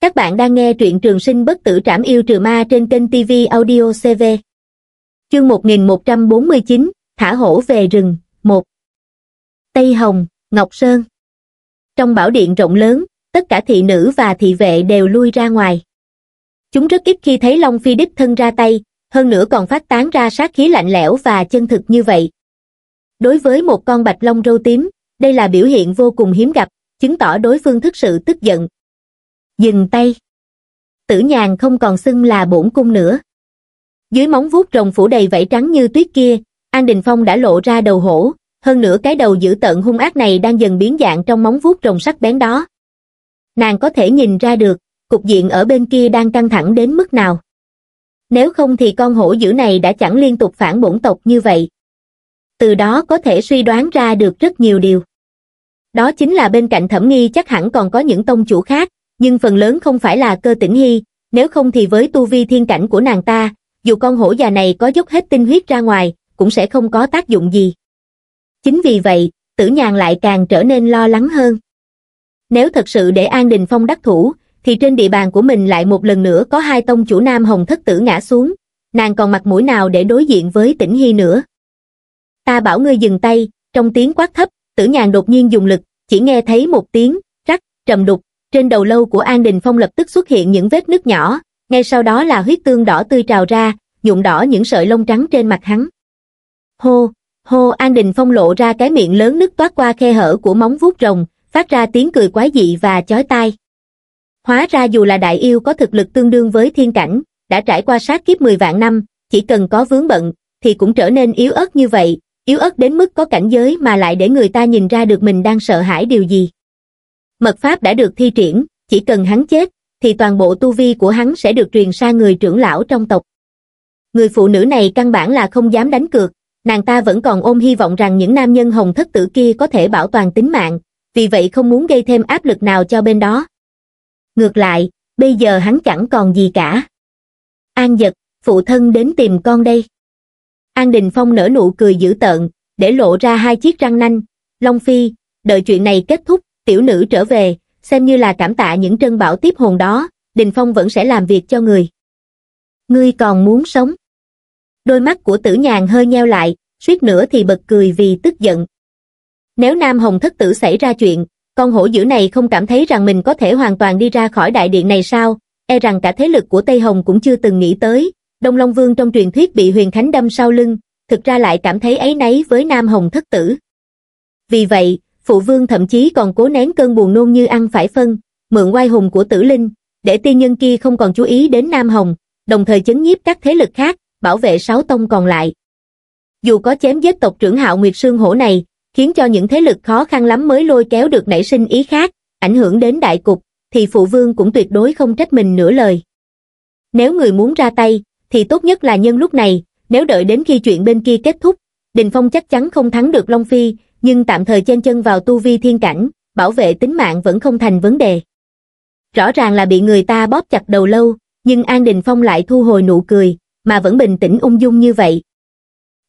Các bạn đang nghe truyện trường sinh bất tử trảm yêu trừ ma trên kênh TV Audio CV. Chương 1149, Thả hổ về rừng, 1. Tây Hồng, Ngọc Sơn. Trong bảo điện rộng lớn, tất cả thị nữ và thị vệ đều lui ra ngoài. Chúng rất ít khi thấy Long Phi đích thân ra tay, hơn nữa còn phát tán ra sát khí lạnh lẽo và chân thực như vậy. Đối với một con bạch long râu tím, đây là biểu hiện vô cùng hiếm gặp, chứng tỏ đối phương thực sự tức giận, Dừng tay. Tử nhàn không còn xưng là bổn cung nữa. Dưới móng vuốt rồng phủ đầy vảy trắng như tuyết kia, An Đình Phong đã lộ ra đầu hổ, hơn nữa cái đầu dữ tợn hung ác này đang dần biến dạng trong móng vuốt rồng sắc bén đó. Nàng có thể nhìn ra được, cục diện ở bên kia đang căng thẳng đến mức nào. Nếu không thì con hổ dữ này đã chẳng liên tục phản bổn tộc như vậy. Từ đó có thể suy đoán ra được rất nhiều điều. Đó chính là bên cạnh thẩm nghi chắc hẳn còn có những tông chủ khác, nhưng phần lớn không phải là cơ tĩnh hy, nếu không thì với tu vi thiên cảnh của nàng ta, dù con hổ già này có dốc hết tinh huyết ra ngoài, cũng sẽ không có tác dụng gì. Chính vì vậy, tử nhàn lại càng trở nên lo lắng hơn. Nếu thật sự để An Đình Phong đắc thủ, thì trên địa bàn của mình lại một lần nữa có hai tông chủ nam hồng thất tử ngã xuống, nàng còn mặt mũi nào để đối diện với tỉnh Hy nữa. Ta bảo ngươi dừng tay, trong tiếng quát thấp, tử nhàn đột nhiên dùng lực, chỉ nghe thấy một tiếng, rắc, trầm đục, trên đầu lâu của An Đình Phong lập tức xuất hiện những vết nứt nhỏ, ngay sau đó là huyết tương đỏ tươi trào ra, nhuộm đỏ những sợi lông trắng trên mặt hắn. Hô, hô An Đình Phong lộ ra cái miệng lớn nứt toát qua khe hở của móng vuốt rồng, phát ra tiếng cười quái dị và chói tai. Hóa ra dù là đại yêu có thực lực tương đương với thiên cảnh, đã trải qua sát kiếp 10 vạn năm, chỉ cần có vướng bận, thì cũng trở nên yếu ớt như vậy, yếu ớt đến mức có cảnh giới mà lại để người ta nhìn ra được mình đang sợ hãi điều gì. Mật pháp đã được thi triển, chỉ cần hắn chết, thì toàn bộ tu vi của hắn sẽ được truyền sang người trưởng lão trong tộc. Người phụ nữ này căn bản là không dám đánh cược, nàng ta vẫn còn ôm hy vọng rằng những nam nhân hồng thất tử kia có thể bảo toàn tính mạng, vì vậy không muốn gây thêm áp lực nào cho bên đó. Ngược lại, bây giờ hắn chẳng còn gì cả. An giật, phụ thân đến tìm con đây. An Đình Phong nở nụ cười dữ tợn, để lộ ra hai chiếc răng nanh. Long Phi, đợi chuyện này kết thúc, tiểu nữ trở về, xem như là cảm tạ những trân bảo tiếp hồn đó, Đình Phong vẫn sẽ làm việc cho người. Ngươi còn muốn sống? Đôi mắt của tử nhàn hơi nheo lại, suýt nữa thì bật cười vì tức giận. Nếu Nam Hồng thất tử xảy ra chuyện, con hổ dữ này không cảm thấy rằng mình có thể hoàn toàn đi ra khỏi đại điện này sao, e rằng cả thế lực của Tây Hồng cũng chưa từng nghĩ tới, Đông Long Vương trong truyền thuyết bị huyền thánh đâm sau lưng, thực ra lại cảm thấy ấy nấy với Nam Hồng thất tử. Vì vậy, phụ vương thậm chí còn cố nén cơn buồn nôn như ăn phải phân, mượn oai hùng của tử linh, để tiên nhân kia không còn chú ý đến Nam Hồng, đồng thời chấn nhiếp các thế lực khác, bảo vệ sáu tông còn lại. Dù có chém giết tộc trưởng Hạo Nguyệt Sương Hổ này, khiến cho những thế lực khó khăn lắm mới lôi kéo được nảy sinh ý khác, ảnh hưởng đến đại cục, thì phụ vương cũng tuyệt đối không trách mình nửa lời. Nếu người muốn ra tay, thì tốt nhất là nhân lúc này, nếu đợi đến khi chuyện bên kia kết thúc, Đình Phong chắc chắn không thắng được Long Phi, nhưng tạm thời chen chân vào tu vi thiên cảnh, bảo vệ tính mạng vẫn không thành vấn đề. Rõ ràng là bị người ta bóp chặt đầu lâu, nhưng An Đình Phong lại thu hồi nụ cười, mà vẫn bình tĩnh ung dung như vậy.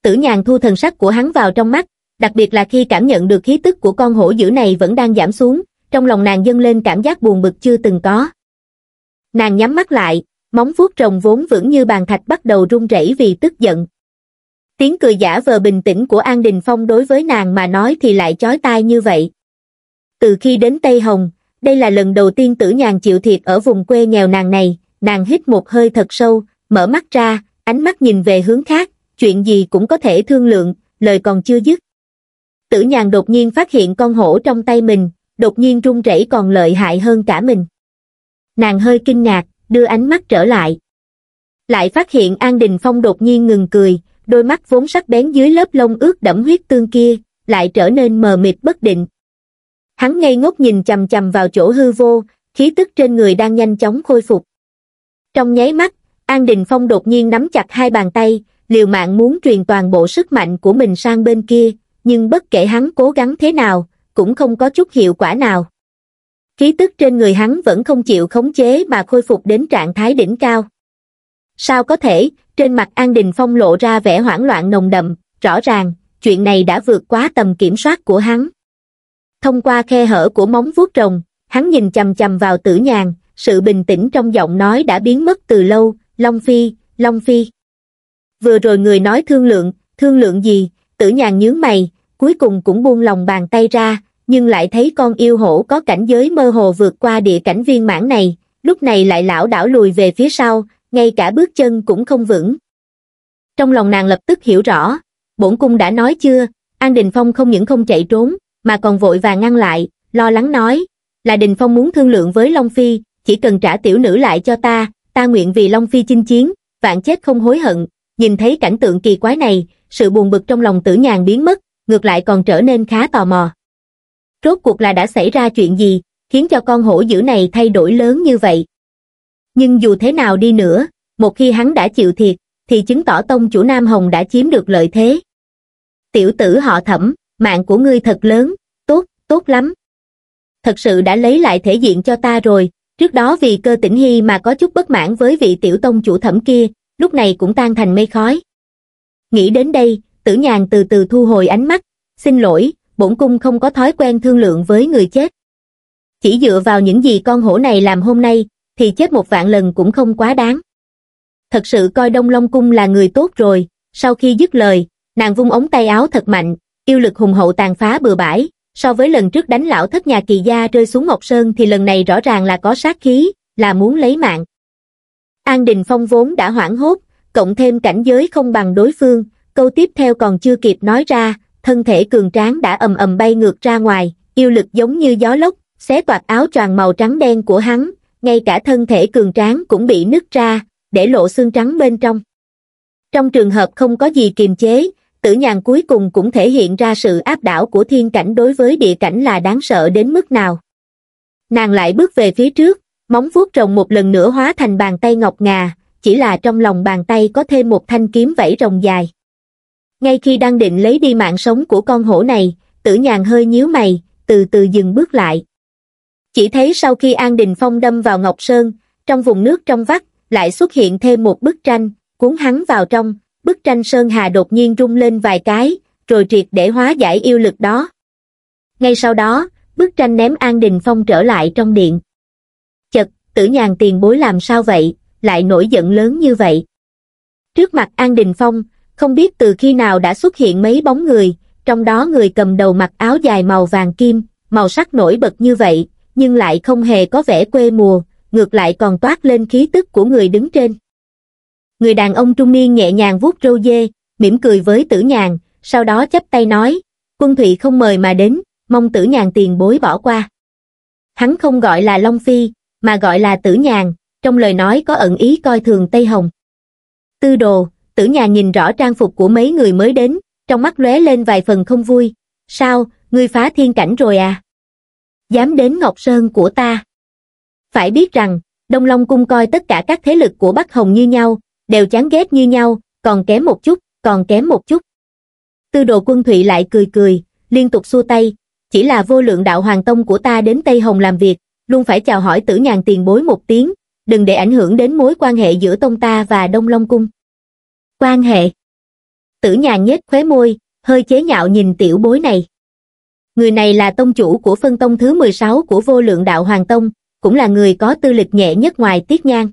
Tử nhàn thu thần sắc của hắn vào trong mắt, đặc biệt là khi cảm nhận được khí tức của con hổ dữ này vẫn đang giảm xuống, trong lòng nàng dâng lên cảm giác buồn bực chưa từng có. Nàng nhắm mắt lại, móng vuốt rồng vốn vững như bàn thạch bắt đầu run rẩy vì tức giận, tiếng cười giả vờ bình tĩnh của An Đình Phong đối với nàng mà nói thì lại chói tai như vậy. Từ khi đến Tây Hồng, đây là lần đầu tiên tử nhàn chịu thiệt ở vùng quê nghèo nàng này, nàng hít một hơi thật sâu, mở mắt ra, ánh mắt nhìn về hướng khác, chuyện gì cũng có thể thương lượng, lời còn chưa dứt. Tử nhàn đột nhiên phát hiện con hổ trong tay mình, đột nhiên rung rẩy còn lợi hại hơn cả mình. Nàng hơi kinh ngạc, đưa ánh mắt trở lại. Lại phát hiện An Đình Phong đột nhiên ngừng cười, đôi mắt vốn sắc bén dưới lớp lông ướt đẫm huyết tương kia, lại trở nên mờ mịt bất định. Hắn ngây ngốc nhìn chầm chầm vào chỗ hư vô, khí tức trên người đang nhanh chóng khôi phục. Trong nháy mắt, An Đình Phong đột nhiên nắm chặt hai bàn tay, liều mạng muốn truyền toàn bộ sức mạnh của mình sang bên kia, nhưng bất kể hắn cố gắng thế nào, cũng không có chút hiệu quả nào. Khí tức trên người hắn vẫn không chịu khống chế mà khôi phục đến trạng thái đỉnh cao. Sao có thể, trên mặt An Đình Phong lộ ra vẻ hoảng loạn nồng đậm, rõ ràng, chuyện này đã vượt quá tầm kiểm soát của hắn. Thông qua khe hở của móng vuốt rồng, hắn nhìn chầm chầm vào tử nhàn, sự bình tĩnh trong giọng nói đã biến mất từ lâu, Long Phi, Long Phi. Vừa rồi người nói thương lượng, thương lượng gì, tử nhàn nhướng mày, cuối cùng cũng buông lòng bàn tay ra, nhưng lại thấy con yêu hổ có cảnh giới mơ hồ vượt qua địa cảnh viên mãn này, lúc này lại lão đảo lùi về phía sau, ngay cả bước chân cũng không vững. Trong lòng nàng lập tức hiểu rõ, bổn cung đã nói chưa, An Đình Phong không những không chạy trốn, mà còn vội và ngăn lại, lo lắng nói, là Đình Phong muốn thương lượng với Long Phi, chỉ cần trả tiểu nữ lại cho ta, ta nguyện vì Long Phi chinh chiến, vạn chết không hối hận, nhìn thấy cảnh tượng kỳ quái này, sự buồn bực trong lòng tử nhàn biến mất, ngược lại còn trở nên khá tò mò. Rốt cuộc là đã xảy ra chuyện gì, khiến cho con hổ dữ này thay đổi lớn như vậy nhưng dù thế nào đi nữa, một khi hắn đã chịu thiệt, thì chứng tỏ tông chủ Nam Hồng đã chiếm được lợi thế. Tiểu tử họ thẩm, mạng của ngươi thật lớn, tốt, tốt lắm. Thật sự đã lấy lại thể diện cho ta rồi, trước đó vì cơ tĩnh hy mà có chút bất mãn với vị tiểu tông chủ thẩm kia, lúc này cũng tan thành mây khói. Nghĩ đến đây, tử nhàn từ từ thu hồi ánh mắt, xin lỗi, bổn cung không có thói quen thương lượng với người chết. Chỉ dựa vào những gì con hổ này làm hôm nay, thì chết một vạn lần cũng không quá đáng. Thật sự coi Đông Long Cung là người tốt rồi, sau khi dứt lời, nàng vung ống tay áo thật mạnh, yêu lực hùng hậu tàn phá bừa bãi, so với lần trước đánh lão thất nhà kỳ gia rơi xuống Ngọc Sơn thì lần này rõ ràng là có sát khí, là muốn lấy mạng. An Đình Phong vốn đã hoảng hốt, cộng thêm cảnh giới không bằng đối phương, câu tiếp theo còn chưa kịp nói ra, thân thể cường tráng đã ầm ầm bay ngược ra ngoài, yêu lực giống như gió lốc, xé toạc áo choàng màu trắng đen của hắn, ngay cả thân thể cường tráng cũng bị nứt ra, để lộ xương trắng bên trong. Trong trường hợp không có gì kiềm chế, tử nhàn cuối cùng cũng thể hiện ra sự áp đảo của thiên cảnh đối với địa cảnh là đáng sợ đến mức nào. Nàng lại bước về phía trước, móng vuốt rồng một lần nữa hóa thành bàn tay ngọc ngà, chỉ là trong lòng bàn tay có thêm một thanh kiếm vẫy rồng dài. Ngay khi đang định lấy đi mạng sống của con hổ này, tử nhàn hơi nhíu mày, từ từ dừng bước lại chỉ thấy sau khi an đình phong đâm vào ngọc sơn trong vùng nước trong vắt lại xuất hiện thêm một bức tranh cuốn hắn vào trong bức tranh sơn hà đột nhiên rung lên vài cái rồi triệt để hóa giải yêu lực đó ngay sau đó bức tranh ném an đình phong trở lại trong điện chật tử nhàn tiền bối làm sao vậy lại nổi giận lớn như vậy trước mặt an đình phong không biết từ khi nào đã xuất hiện mấy bóng người trong đó người cầm đầu mặc áo dài màu vàng kim màu sắc nổi bật như vậy nhưng lại không hề có vẻ quê mùa, ngược lại còn toát lên khí tức của người đứng trên. Người đàn ông trung niên nhẹ nhàng vuốt râu dê, mỉm cười với tử nhàn, sau đó chắp tay nói, quân thụy không mời mà đến, mong tử nhàn tiền bối bỏ qua. Hắn không gọi là Long Phi, mà gọi là tử nhàn, trong lời nói có ẩn ý coi thường Tây Hồng. Tư đồ, tử nhàn nhìn rõ trang phục của mấy người mới đến, trong mắt lóe lên vài phần không vui. Sao, người phá thiên cảnh rồi à? dám đến Ngọc Sơn của ta. Phải biết rằng, Đông Long Cung coi tất cả các thế lực của Bắc Hồng như nhau, đều chán ghét như nhau, còn kém một chút, còn kém một chút. Tư đồ quân Thụy lại cười cười, liên tục xua tay, chỉ là vô lượng đạo hoàng tông của ta đến Tây Hồng làm việc, luôn phải chào hỏi tử nhàn tiền bối một tiếng, đừng để ảnh hưởng đến mối quan hệ giữa tông ta và Đông Long Cung. Quan hệ Tử nhàn nhếch khóe môi, hơi chế nhạo nhìn tiểu bối này người này là tông chủ của phân tông thứ mười sáu của vô lượng đạo hoàng tông cũng là người có tư lịch nhẹ nhất ngoài tiết nhan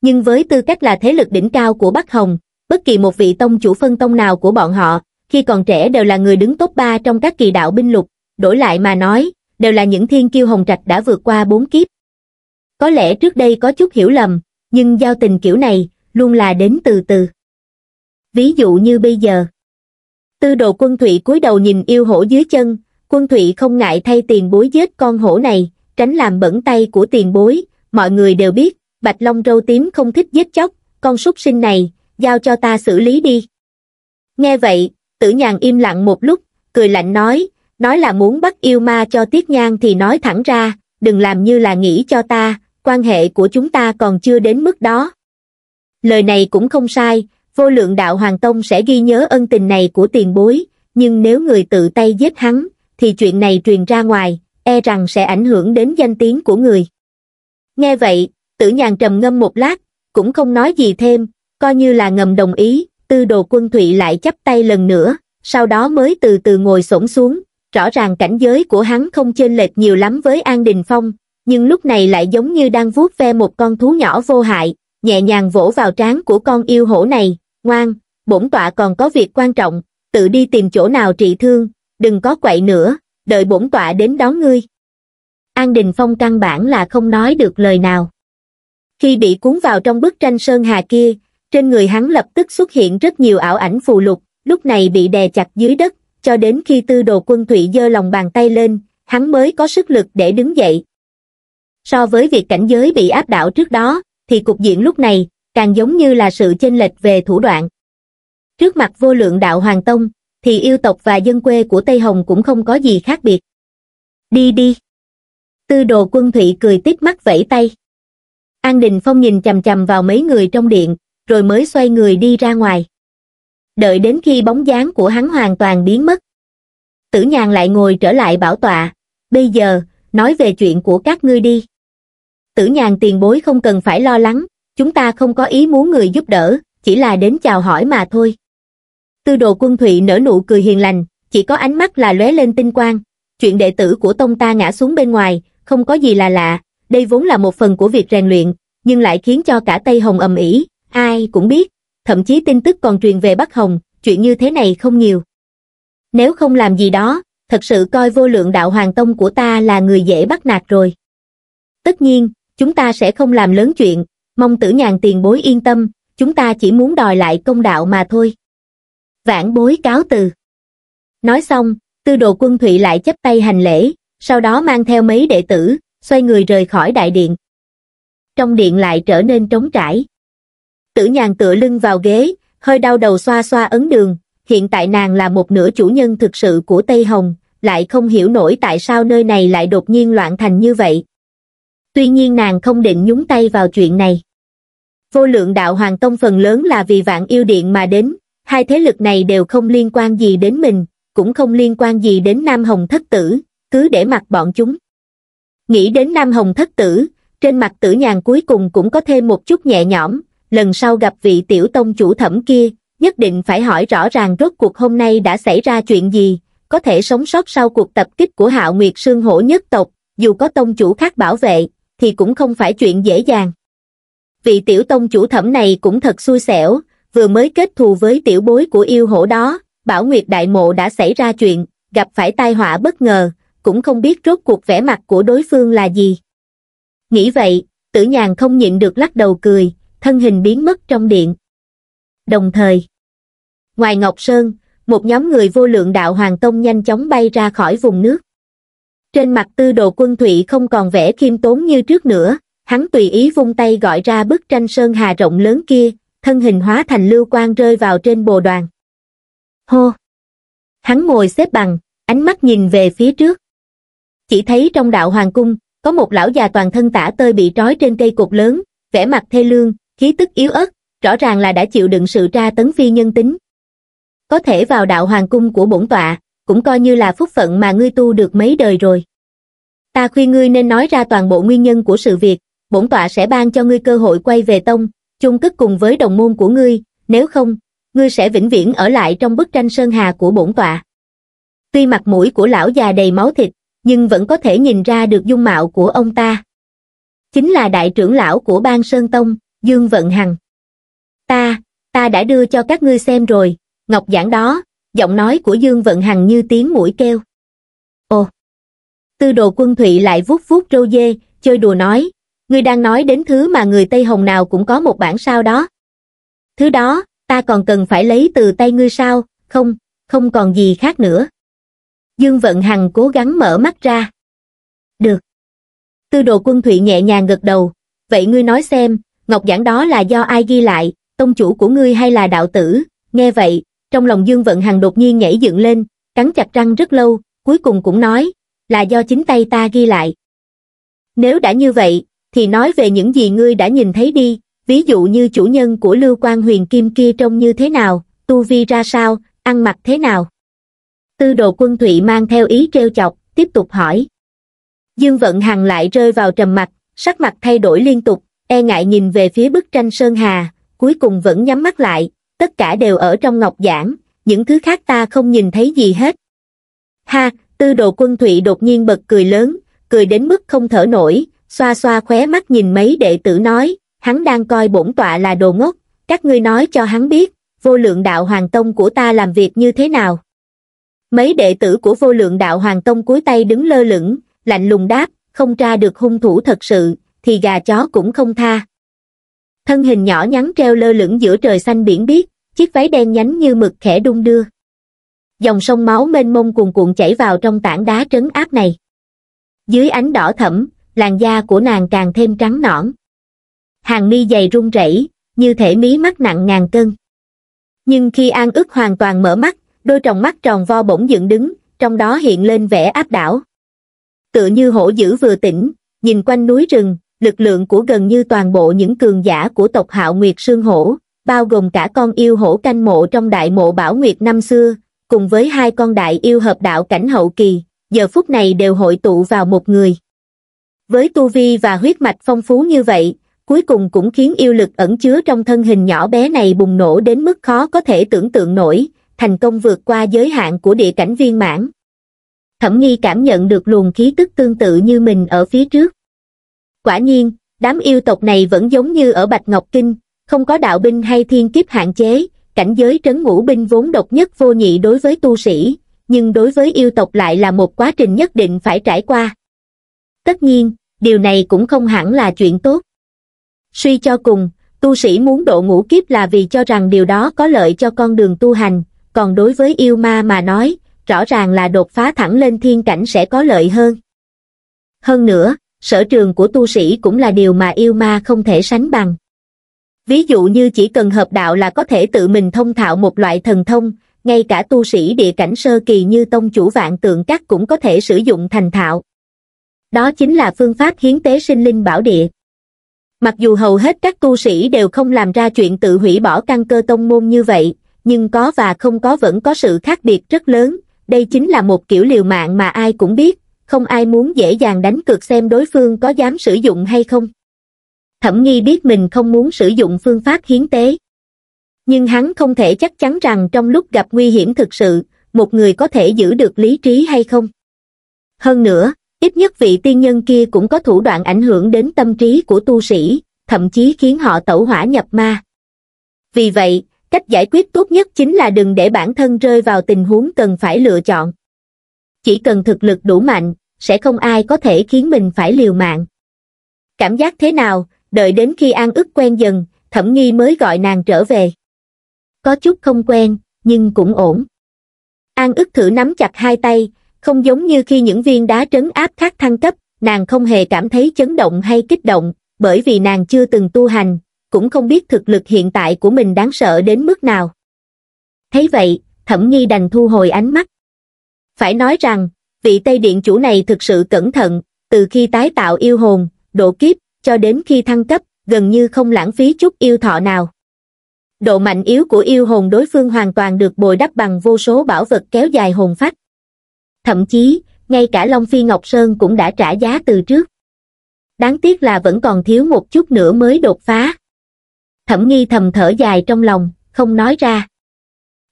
nhưng với tư cách là thế lực đỉnh cao của bắc hồng bất kỳ một vị tông chủ phân tông nào của bọn họ khi còn trẻ đều là người đứng top ba trong các kỳ đạo binh lục đổi lại mà nói đều là những thiên kiêu hồng trạch đã vượt qua bốn kiếp có lẽ trước đây có chút hiểu lầm nhưng giao tình kiểu này luôn là đến từ từ ví dụ như bây giờ Tư đồ quân thủy cúi đầu nhìn yêu hổ dưới chân, quân thủy không ngại thay tiền bối giết con hổ này, tránh làm bẩn tay của tiền bối, mọi người đều biết, bạch long râu tím không thích giết chóc, con súc sinh này, giao cho ta xử lý đi. Nghe vậy, tử nhàn im lặng một lúc, cười lạnh nói, nói là muốn bắt yêu ma cho tiết nhang thì nói thẳng ra, đừng làm như là nghĩ cho ta, quan hệ của chúng ta còn chưa đến mức đó. Lời này cũng không sai, vô lượng đạo Hoàng Tông sẽ ghi nhớ ân tình này của tiền bối, nhưng nếu người tự tay giết hắn, thì chuyện này truyền ra ngoài, e rằng sẽ ảnh hưởng đến danh tiếng của người. Nghe vậy, tử nhàn trầm ngâm một lát, cũng không nói gì thêm, coi như là ngầm đồng ý, tư đồ quân thụy lại chắp tay lần nữa, sau đó mới từ từ ngồi xổm xuống, rõ ràng cảnh giới của hắn không chênh lệch nhiều lắm với An Đình Phong, nhưng lúc này lại giống như đang vuốt ve một con thú nhỏ vô hại, nhẹ nhàng vỗ vào trán của con yêu hổ này, ngoan, bổn tọa còn có việc quan trọng, tự đi tìm chỗ nào trị thương, đừng có quậy nữa, đợi bổn tọa đến đón ngươi. An Đình Phong căn bản là không nói được lời nào. Khi bị cuốn vào trong bức tranh sơn hà kia, trên người hắn lập tức xuất hiện rất nhiều ảo ảnh phù lục, lúc này bị đè chặt dưới đất, cho đến khi tư đồ quân thủy giơ lòng bàn tay lên, hắn mới có sức lực để đứng dậy. So với việc cảnh giới bị áp đảo trước đó, thì cục diện lúc này càng giống như là sự chênh lệch về thủ đoạn. Trước mặt vô lượng đạo Hoàng Tông, thì yêu tộc và dân quê của Tây Hồng cũng không có gì khác biệt. Đi đi. Tư đồ quân thụy cười tít mắt vẫy tay. An Đình Phong nhìn chầm chầm vào mấy người trong điện, rồi mới xoay người đi ra ngoài. Đợi đến khi bóng dáng của hắn hoàn toàn biến mất. Tử nhàn lại ngồi trở lại bảo tọa. Bây giờ, nói về chuyện của các ngươi đi tử nhàn tiền bối không cần phải lo lắng, chúng ta không có ý muốn người giúp đỡ, chỉ là đến chào hỏi mà thôi. Tư đồ quân thụy nở nụ cười hiền lành, chỉ có ánh mắt là lóe lên tinh quang. Chuyện đệ tử của tông ta ngã xuống bên ngoài, không có gì là lạ, đây vốn là một phần của việc rèn luyện, nhưng lại khiến cho cả Tây Hồng ầm ĩ, ai cũng biết, thậm chí tin tức còn truyền về Bắc Hồng, chuyện như thế này không nhiều. Nếu không làm gì đó, thật sự coi vô lượng đạo hoàng tông của ta là người dễ bắt nạt rồi. Tất nhiên, chúng ta sẽ không làm lớn chuyện, mong tử nhàn tiền bối yên tâm, chúng ta chỉ muốn đòi lại công đạo mà thôi. Vãn bối cáo từ. Nói xong, tư đồ quân thụy lại chấp tay hành lễ, sau đó mang theo mấy đệ tử, xoay người rời khỏi đại điện. Trong điện lại trở nên trống trải. Tử nhàn tựa lưng vào ghế, hơi đau đầu xoa xoa ấn đường, hiện tại nàng là một nửa chủ nhân thực sự của Tây Hồng, lại không hiểu nổi tại sao nơi này lại đột nhiên loạn thành như vậy tuy nhiên nàng không định nhúng tay vào chuyện này. Vô lượng đạo Hoàng Tông phần lớn là vì vạn yêu điện mà đến, hai thế lực này đều không liên quan gì đến mình, cũng không liên quan gì đến Nam Hồng Thất Tử, cứ để mặc bọn chúng. Nghĩ đến Nam Hồng Thất Tử, trên mặt tử nhàn cuối cùng cũng có thêm một chút nhẹ nhõm, lần sau gặp vị tiểu tông chủ thẩm kia, nhất định phải hỏi rõ ràng rốt cuộc hôm nay đã xảy ra chuyện gì, có thể sống sót sau cuộc tập kích của hạo nguyệt sương hổ nhất tộc, dù có tông chủ khác bảo vệ, thì cũng không phải chuyện dễ dàng. Vị tiểu tông chủ thẩm này cũng thật xui xẻo, vừa mới kết thù với tiểu bối của yêu hổ đó, Bảo Nguyệt Đại Mộ đã xảy ra chuyện, gặp phải tai họa bất ngờ, cũng không biết rốt cuộc vẻ mặt của đối phương là gì. Nghĩ vậy, tử nhàn không nhịn được lắc đầu cười, thân hình biến mất trong điện. Đồng thời, ngoài Ngọc Sơn, một nhóm người vô lượng đạo Hoàng Tông nhanh chóng bay ra khỏi vùng nước trên mặt tư đồ quân thụy không còn vẻ khiêm tốn như trước nữa hắn tùy ý vung tay gọi ra bức tranh sơn hà rộng lớn kia thân hình hóa thành lưu quan rơi vào trên bồ đoàn hô hắn ngồi xếp bằng ánh mắt nhìn về phía trước chỉ thấy trong đạo hoàng cung có một lão già toàn thân tả tơi bị trói trên cây cột lớn vẻ mặt thê lương khí tức yếu ớt rõ ràng là đã chịu đựng sự tra tấn phi nhân tính có thể vào đạo hoàng cung của bổn tọa cũng coi như là phúc phận mà ngươi tu được mấy đời rồi. Ta khuyên ngươi nên nói ra toàn bộ nguyên nhân của sự việc, bổn tọa sẽ ban cho ngươi cơ hội quay về tông, chung cất cùng với đồng môn của ngươi, nếu không, ngươi sẽ vĩnh viễn ở lại trong bức tranh sơn hà của bổn tọa. Tuy mặt mũi của lão già đầy máu thịt, nhưng vẫn có thể nhìn ra được dung mạo của ông ta. Chính là đại trưởng lão của bang Sơn Tông, Dương Vận Hằng. Ta, ta đã đưa cho các ngươi xem rồi, ngọc giảng đó, giọng nói của dương vận hằng như tiếng mũi kêu ồ tư đồ quân thụy lại vuốt vuốt râu dê chơi đùa nói ngươi đang nói đến thứ mà người tây hồng nào cũng có một bản sao đó thứ đó ta còn cần phải lấy từ tay ngươi sao không không còn gì khác nữa dương vận hằng cố gắng mở mắt ra được tư đồ quân thụy nhẹ nhàng gật đầu vậy ngươi nói xem ngọc giảng đó là do ai ghi lại tông chủ của ngươi hay là đạo tử nghe vậy trong lòng Dương Vận Hằng đột nhiên nhảy dựng lên, cắn chặt răng rất lâu, cuối cùng cũng nói, là do chính tay ta ghi lại. Nếu đã như vậy, thì nói về những gì ngươi đã nhìn thấy đi, ví dụ như chủ nhân của Lưu Quang Huyền Kim kia trông như thế nào, tu vi ra sao, ăn mặc thế nào. Tư đồ quân thụy mang theo ý treo chọc, tiếp tục hỏi. Dương Vận Hằng lại rơi vào trầm mặt, sắc mặt thay đổi liên tục, e ngại nhìn về phía bức tranh Sơn Hà, cuối cùng vẫn nhắm mắt lại, tất cả đều ở trong ngọc giản, những thứ khác ta không nhìn thấy gì hết. Ha, tư đồ quân thụy đột nhiên bật cười lớn, cười đến mức không thở nổi, xoa xoa khóe mắt nhìn mấy đệ tử nói, hắn đang coi bổn tọa là đồ ngốc, các ngươi nói cho hắn biết, vô lượng đạo hoàng tông của ta làm việc như thế nào. Mấy đệ tử của vô lượng đạo hoàng tông cuối tay đứng lơ lửng, lạnh lùng đáp, không tra được hung thủ thật sự, thì gà chó cũng không tha thân hình nhỏ nhắn treo lơ lửng giữa trời xanh biển biếc, chiếc váy đen nhánh như mực khẽ đung đưa. Dòng sông máu mênh mông cuồn cuộn chảy vào trong tảng đá trấn áp này. Dưới ánh đỏ thẫm, làn da của nàng càng thêm trắng nõn. Hàng mi dày run rẩy, như thể mí mắt nặng ngàn cân. Nhưng khi An ức hoàn toàn mở mắt, đôi tròng mắt tròn vo bỗng dựng đứng, trong đó hiện lên vẻ áp đảo. Tựa như hổ dữ vừa tỉnh, nhìn quanh núi rừng, lực lượng của gần như toàn bộ những cường giả của tộc hạo Nguyệt Sương Hổ, bao gồm cả con yêu hổ canh mộ trong đại mộ Bảo Nguyệt năm xưa, cùng với hai con đại yêu hợp đạo cảnh hậu kỳ, giờ phút này đều hội tụ vào một người. Với tu vi và huyết mạch phong phú như vậy, cuối cùng cũng khiến yêu lực ẩn chứa trong thân hình nhỏ bé này bùng nổ đến mức khó có thể tưởng tượng nổi, thành công vượt qua giới hạn của địa cảnh viên mãn. Thẩm nghi cảm nhận được luồng khí tức tương tự như mình ở phía trước. Quả nhiên, đám yêu tộc này vẫn giống như ở Bạch Ngọc Kinh, không có đạo binh hay thiên kiếp hạn chế, cảnh giới trấn ngũ binh vốn độc nhất vô nhị đối với tu sĩ, nhưng đối với yêu tộc lại là một quá trình nhất định phải trải qua. Tất nhiên, điều này cũng không hẳn là chuyện tốt. Suy cho cùng, tu sĩ muốn độ ngũ kiếp là vì cho rằng điều đó có lợi cho con đường tu hành, còn đối với yêu ma mà nói, rõ ràng là đột phá thẳng lên thiên cảnh sẽ có lợi hơn. Hơn nữa, sở trường của tu sĩ cũng là điều mà yêu ma không thể sánh bằng. Ví dụ như chỉ cần hợp đạo là có thể tự mình thông thạo một loại thần thông, ngay cả tu sĩ địa cảnh sơ kỳ như tông chủ vạn tượng các cũng có thể sử dụng thành thạo. Đó chính là phương pháp hiến tế sinh linh bảo địa. Mặc dù hầu hết các tu sĩ đều không làm ra chuyện tự hủy bỏ căn cơ tông môn như vậy, nhưng có và không có vẫn có sự khác biệt rất lớn, đây chính là một kiểu liều mạng mà ai cũng biết, không ai muốn dễ dàng đánh cược xem đối phương có dám sử dụng hay không. Thẩm nghi biết mình không muốn sử dụng phương pháp hiến tế. Nhưng hắn không thể chắc chắn rằng trong lúc gặp nguy hiểm thực sự, một người có thể giữ được lý trí hay không. Hơn nữa, ít nhất vị tiên nhân kia cũng có thủ đoạn ảnh hưởng đến tâm trí của tu sĩ, thậm chí khiến họ tẩu hỏa nhập ma. Vì vậy, cách giải quyết tốt nhất chính là đừng để bản thân rơi vào tình huống cần phải lựa chọn. Chỉ cần thực lực đủ mạnh, sẽ không ai có thể khiến mình phải liều mạng. Cảm giác thế nào, đợi đến khi An ức quen dần, Thẩm Nghi mới gọi nàng trở về. Có chút không quen, nhưng cũng ổn. An ức thử nắm chặt hai tay, không giống như khi những viên đá trấn áp khác thăng cấp, nàng không hề cảm thấy chấn động hay kích động, bởi vì nàng chưa từng tu hành, cũng không biết thực lực hiện tại của mình đáng sợ đến mức nào. Thấy vậy, Thẩm Nghi đành thu hồi ánh mắt. Phải nói rằng, vị Tây Điện chủ này thực sự cẩn thận, từ khi tái tạo yêu hồn, độ kiếp, cho đến khi thăng cấp, gần như không lãng phí chút yêu thọ nào. Độ mạnh yếu của yêu hồn đối phương hoàn toàn được bồi đắp bằng vô số bảo vật kéo dài hồn phách. Thậm chí, ngay cả Long Phi Ngọc Sơn cũng đã trả giá từ trước. Đáng tiếc là vẫn còn thiếu một chút nữa mới đột phá. Thẩm nghi thầm thở dài trong lòng, không nói ra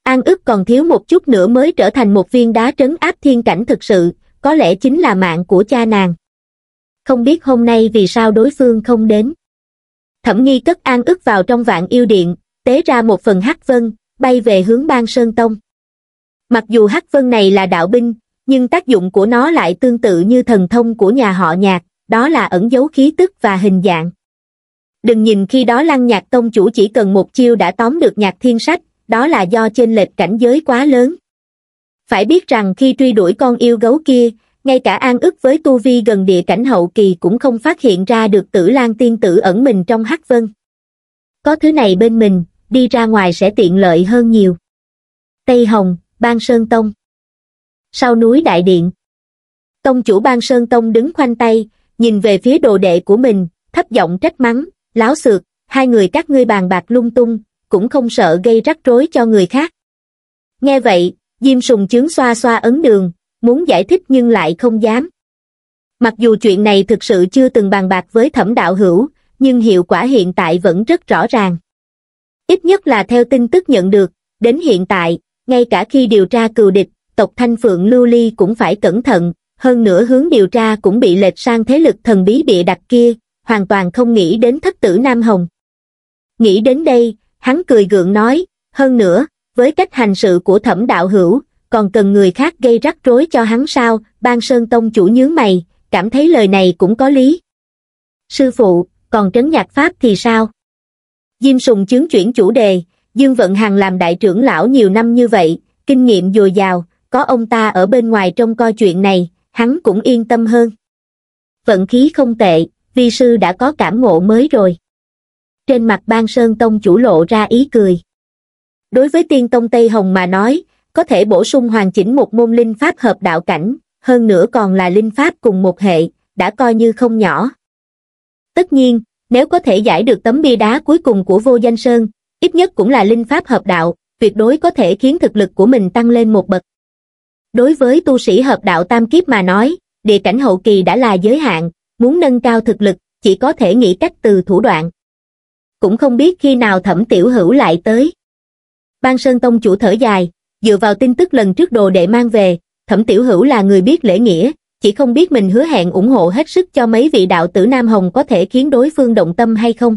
an ức còn thiếu một chút nữa mới trở thành một viên đá trấn áp thiên cảnh thực sự có lẽ chính là mạng của cha nàng không biết hôm nay vì sao đối phương không đến thẩm nghi cất an ức vào trong vạn yêu điện tế ra một phần hắc vân bay về hướng bang sơn tông mặc dù hắc vân này là đạo binh nhưng tác dụng của nó lại tương tự như thần thông của nhà họ nhạc đó là ẩn dấu khí tức và hình dạng đừng nhìn khi đó lăng nhạc tông chủ chỉ cần một chiêu đã tóm được nhạc thiên sách đó là do chênh lệch cảnh giới quá lớn phải biết rằng khi truy đuổi con yêu gấu kia ngay cả an ức với tu vi gần địa cảnh hậu kỳ cũng không phát hiện ra được tử lan tiên tử ẩn mình trong hắc vân có thứ này bên mình đi ra ngoài sẽ tiện lợi hơn nhiều tây hồng ban sơn tông sau núi đại điện tông chủ ban sơn tông đứng khoanh tay nhìn về phía đồ đệ của mình thấp giọng trách mắng láo xược hai người các ngươi bàn bạc lung tung cũng không sợ gây rắc rối cho người khác. Nghe vậy, Diêm Sùng chướng xoa xoa ấn đường, muốn giải thích nhưng lại không dám. Mặc dù chuyện này thực sự chưa từng bàn bạc với thẩm đạo hữu, nhưng hiệu quả hiện tại vẫn rất rõ ràng. Ít nhất là theo tin tức nhận được, đến hiện tại, ngay cả khi điều tra cừu địch, tộc Thanh Phượng Lưu Ly cũng phải cẩn thận, hơn nữa hướng điều tra cũng bị lệch sang thế lực thần bí bịa đặt kia, hoàn toàn không nghĩ đến thất tử Nam Hồng. Nghĩ đến đây, hắn cười gượng nói, hơn nữa, với cách hành sự của thẩm đạo hữu, còn cần người khác gây rắc rối cho hắn sao, ban sơn tông chủ nhướng mày, cảm thấy lời này cũng có lý. Sư phụ, còn trấn nhạc Pháp thì sao? Diêm Sùng chứng chuyển chủ đề, Dương Vận Hằng làm đại trưởng lão nhiều năm như vậy, kinh nghiệm dồi dào, có ông ta ở bên ngoài trong coi chuyện này, hắn cũng yên tâm hơn. Vận khí không tệ, vi sư đã có cảm ngộ mới rồi trên mặt ban sơn tông chủ lộ ra ý cười. Đối với tiên tông Tây Hồng mà nói, có thể bổ sung hoàn chỉnh một môn linh pháp hợp đạo cảnh, hơn nữa còn là linh pháp cùng một hệ, đã coi như không nhỏ. Tất nhiên, nếu có thể giải được tấm bia đá cuối cùng của vô danh sơn, ít nhất cũng là linh pháp hợp đạo, tuyệt đối có thể khiến thực lực của mình tăng lên một bậc. Đối với tu sĩ hợp đạo tam kiếp mà nói, địa cảnh hậu kỳ đã là giới hạn, muốn nâng cao thực lực, chỉ có thể nghĩ cách từ thủ đoạn cũng không biết khi nào thẩm tiểu hữu lại tới. Ban Sơn Tông chủ thở dài, dựa vào tin tức lần trước đồ đệ mang về, thẩm tiểu hữu là người biết lễ nghĩa, chỉ không biết mình hứa hẹn ủng hộ hết sức cho mấy vị đạo tử Nam Hồng có thể khiến đối phương động tâm hay không.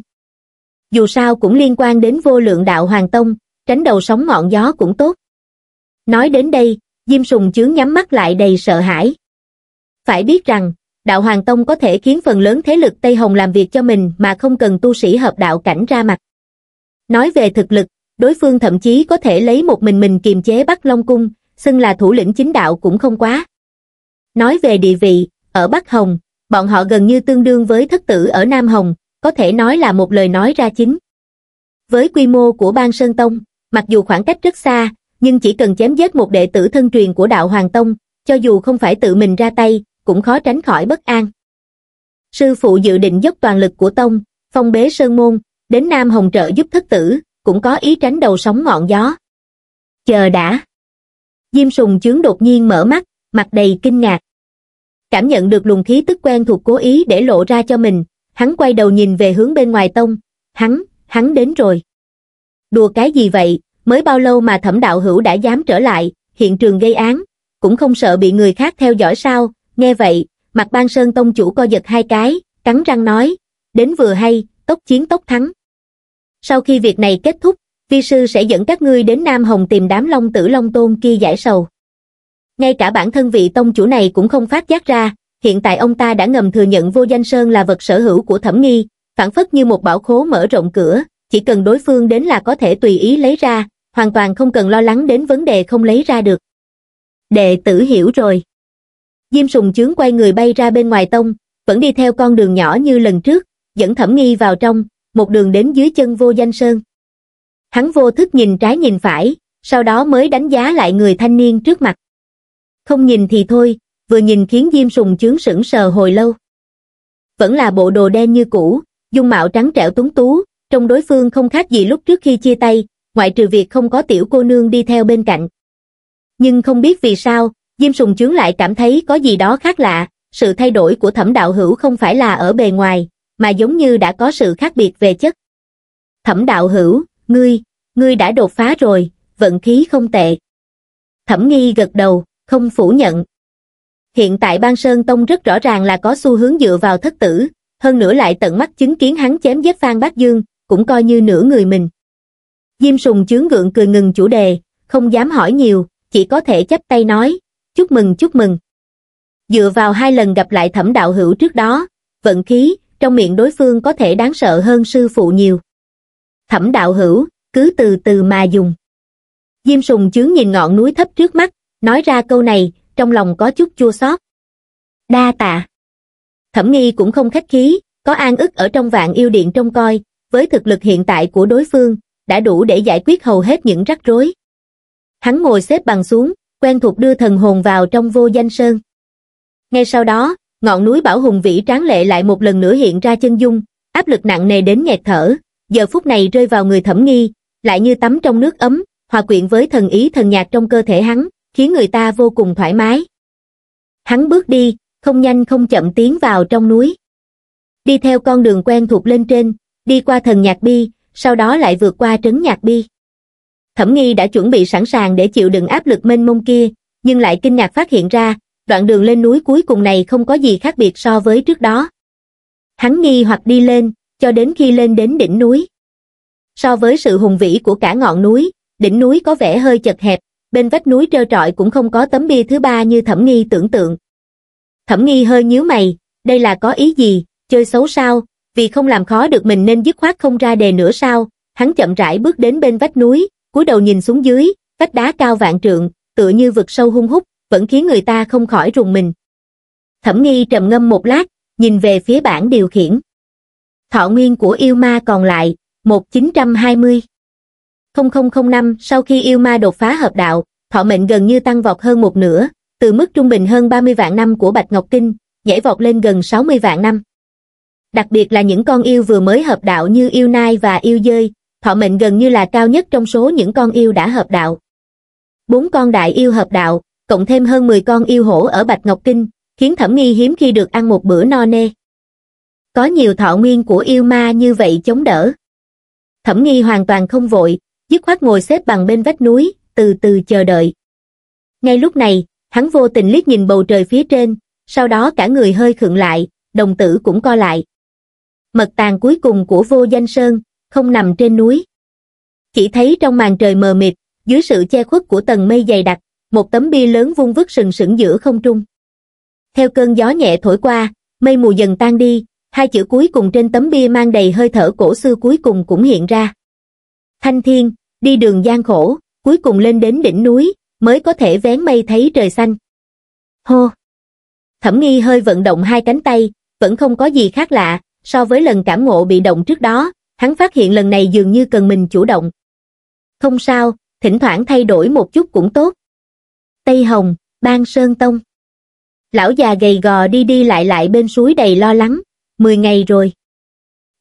Dù sao cũng liên quan đến vô lượng đạo Hoàng Tông, tránh đầu sóng ngọn gió cũng tốt. Nói đến đây, Diêm Sùng Chướng nhắm mắt lại đầy sợ hãi. Phải biết rằng, đạo Hoàng Tông có thể khiến phần lớn thế lực Tây Hồng làm việc cho mình mà không cần tu sĩ hợp đạo cảnh ra mặt. Nói về thực lực, đối phương thậm chí có thể lấy một mình mình kiềm chế Bắc Long Cung, xưng là thủ lĩnh chính đạo cũng không quá. Nói về địa vị, ở Bắc Hồng, bọn họ gần như tương đương với thất tử ở Nam Hồng, có thể nói là một lời nói ra chính. Với quy mô của bang Sơn Tông, mặc dù khoảng cách rất xa, nhưng chỉ cần chém giết một đệ tử thân truyền của đạo Hoàng Tông, cho dù không phải tự mình ra tay, cũng khó tránh khỏi bất an. Sư phụ dự định dốc toàn lực của Tông, phong bế Sơn Môn, đến Nam Hồng trợ giúp thất tử, cũng có ý tránh đầu sóng ngọn gió. Chờ đã. Diêm sùng chướng đột nhiên mở mắt, mặt đầy kinh ngạc. Cảm nhận được luồng khí tức quen thuộc cố ý để lộ ra cho mình, hắn quay đầu nhìn về hướng bên ngoài tông, hắn, hắn đến rồi. Đùa cái gì vậy, mới bao lâu mà thẩm đạo hữu đã dám trở lại, hiện trường gây án, cũng không sợ bị người khác theo dõi sao, nghe vậy mặt ban sơn tông chủ co giật hai cái cắn răng nói đến vừa hay tốc chiến tốc thắng sau khi việc này kết thúc vi sư sẽ dẫn các ngươi đến nam hồng tìm đám long tử long tôn kia giải sầu ngay cả bản thân vị tông chủ này cũng không phát giác ra hiện tại ông ta đã ngầm thừa nhận vô danh sơn là vật sở hữu của thẩm nghi phản phất như một bảo khố mở rộng cửa chỉ cần đối phương đến là có thể tùy ý lấy ra hoàn toàn không cần lo lắng đến vấn đề không lấy ra được đệ tử hiểu rồi diêm sùng chướng quay người bay ra bên ngoài tông vẫn đi theo con đường nhỏ như lần trước dẫn thẩm nghi vào trong một đường đến dưới chân vô danh sơn hắn vô thức nhìn trái nhìn phải sau đó mới đánh giá lại người thanh niên trước mặt không nhìn thì thôi vừa nhìn khiến diêm sùng chướng sững sờ hồi lâu vẫn là bộ đồ đen như cũ dung mạo trắng trẻo tuấn tú trong đối phương không khác gì lúc trước khi chia tay ngoại trừ việc không có tiểu cô nương đi theo bên cạnh nhưng không biết vì sao Diêm Sùng chướng lại cảm thấy có gì đó khác lạ, sự thay đổi của thẩm đạo hữu không phải là ở bề ngoài, mà giống như đã có sự khác biệt về chất. Thẩm đạo hữu, ngươi, ngươi đã đột phá rồi, vận khí không tệ. Thẩm nghi gật đầu, không phủ nhận. Hiện tại Ban Sơn Tông rất rõ ràng là có xu hướng dựa vào thất tử, hơn nữa lại tận mắt chứng kiến hắn chém giết Phan Bác Dương, cũng coi như nửa người mình. Diêm Sùng chướng gượng cười ngừng chủ đề, không dám hỏi nhiều, chỉ có thể chấp tay nói, chúc mừng chúc mừng. Dựa vào hai lần gặp lại thẩm đạo hữu trước đó, vận khí, trong miệng đối phương có thể đáng sợ hơn sư phụ nhiều. Thẩm đạo hữu, cứ từ từ mà dùng. Diêm sùng chướng nhìn ngọn núi thấp trước mắt, nói ra câu này, trong lòng có chút chua xót. Đa tạ. Thẩm nghi cũng không khách khí, có an ức ở trong vạn yêu điện trông coi, với thực lực hiện tại của đối phương, đã đủ để giải quyết hầu hết những rắc rối. Hắn ngồi xếp bằng xuống, quen thuộc đưa thần hồn vào trong vô danh sơn. Ngay sau đó, ngọn núi Bảo Hùng Vĩ tráng lệ lại một lần nữa hiện ra chân dung, áp lực nặng nề đến nghẹt thở, giờ phút này rơi vào người thẩm nghi, lại như tắm trong nước ấm, hòa quyện với thần ý thần nhạc trong cơ thể hắn, khiến người ta vô cùng thoải mái. Hắn bước đi, không nhanh không chậm tiến vào trong núi. Đi theo con đường quen thuộc lên trên, đi qua thần nhạc bi, sau đó lại vượt qua trấn nhạc bi thẩm nghi đã chuẩn bị sẵn sàng để chịu đựng áp lực mênh mông kia nhưng lại kinh ngạc phát hiện ra đoạn đường lên núi cuối cùng này không có gì khác biệt so với trước đó hắn nghi hoặc đi lên cho đến khi lên đến đỉnh núi so với sự hùng vĩ của cả ngọn núi đỉnh núi có vẻ hơi chật hẹp bên vách núi trơ trọi cũng không có tấm bia thứ ba như thẩm nghi tưởng tượng thẩm nghi hơi nhíu mày đây là có ý gì chơi xấu sao vì không làm khó được mình nên dứt khoát không ra đề nữa sao hắn chậm rãi bước đến bên vách núi cúi đầu nhìn xuống dưới, vách đá cao vạn trượng, tựa như vực sâu hung hút, vẫn khiến người ta không khỏi rùng mình. Thẩm nghi trầm ngâm một lát, nhìn về phía bảng điều khiển. Thọ nguyên của yêu ma còn lại, 1920. 0005 sau khi yêu ma đột phá hợp đạo, thọ mệnh gần như tăng vọt hơn một nửa, từ mức trung bình hơn 30 vạn năm của Bạch Ngọc Kinh, nhảy vọt lên gần 60 vạn năm. Đặc biệt là những con yêu vừa mới hợp đạo như yêu nai và yêu dơi, thọ mệnh gần như là cao nhất trong số những con yêu đã hợp đạo. Bốn con đại yêu hợp đạo, cộng thêm hơn 10 con yêu hổ ở Bạch Ngọc Kinh, khiến Thẩm Nghi hiếm khi được ăn một bữa no nê. Có nhiều thọ nguyên của yêu ma như vậy chống đỡ. Thẩm Nghi hoàn toàn không vội, dứt khoát ngồi xếp bằng bên vách núi, từ từ chờ đợi. Ngay lúc này, hắn vô tình liếc nhìn bầu trời phía trên, sau đó cả người hơi khựng lại, đồng tử cũng co lại. Mật tàng cuối cùng của vô danh sơn, không nằm trên núi. Chỉ thấy trong màn trời mờ mịt, dưới sự che khuất của tầng mây dày đặc, một tấm bia lớn vung vứt sừng sững giữa không trung. Theo cơn gió nhẹ thổi qua, mây mù dần tan đi, hai chữ cuối cùng trên tấm bia mang đầy hơi thở cổ xưa cuối cùng cũng hiện ra. Thanh thiên, đi đường gian khổ, cuối cùng lên đến đỉnh núi, mới có thể vén mây thấy trời xanh. Hô! Thẩm nghi hơi vận động hai cánh tay, vẫn không có gì khác lạ, so với lần cảm ngộ bị động trước đó, hắn phát hiện lần này dường như cần mình chủ động. Không sao, thỉnh thoảng thay đổi một chút cũng tốt. Tây Hồng, Ban Sơn Tông Lão già gầy gò đi đi lại lại bên suối đầy lo lắng, 10 ngày rồi.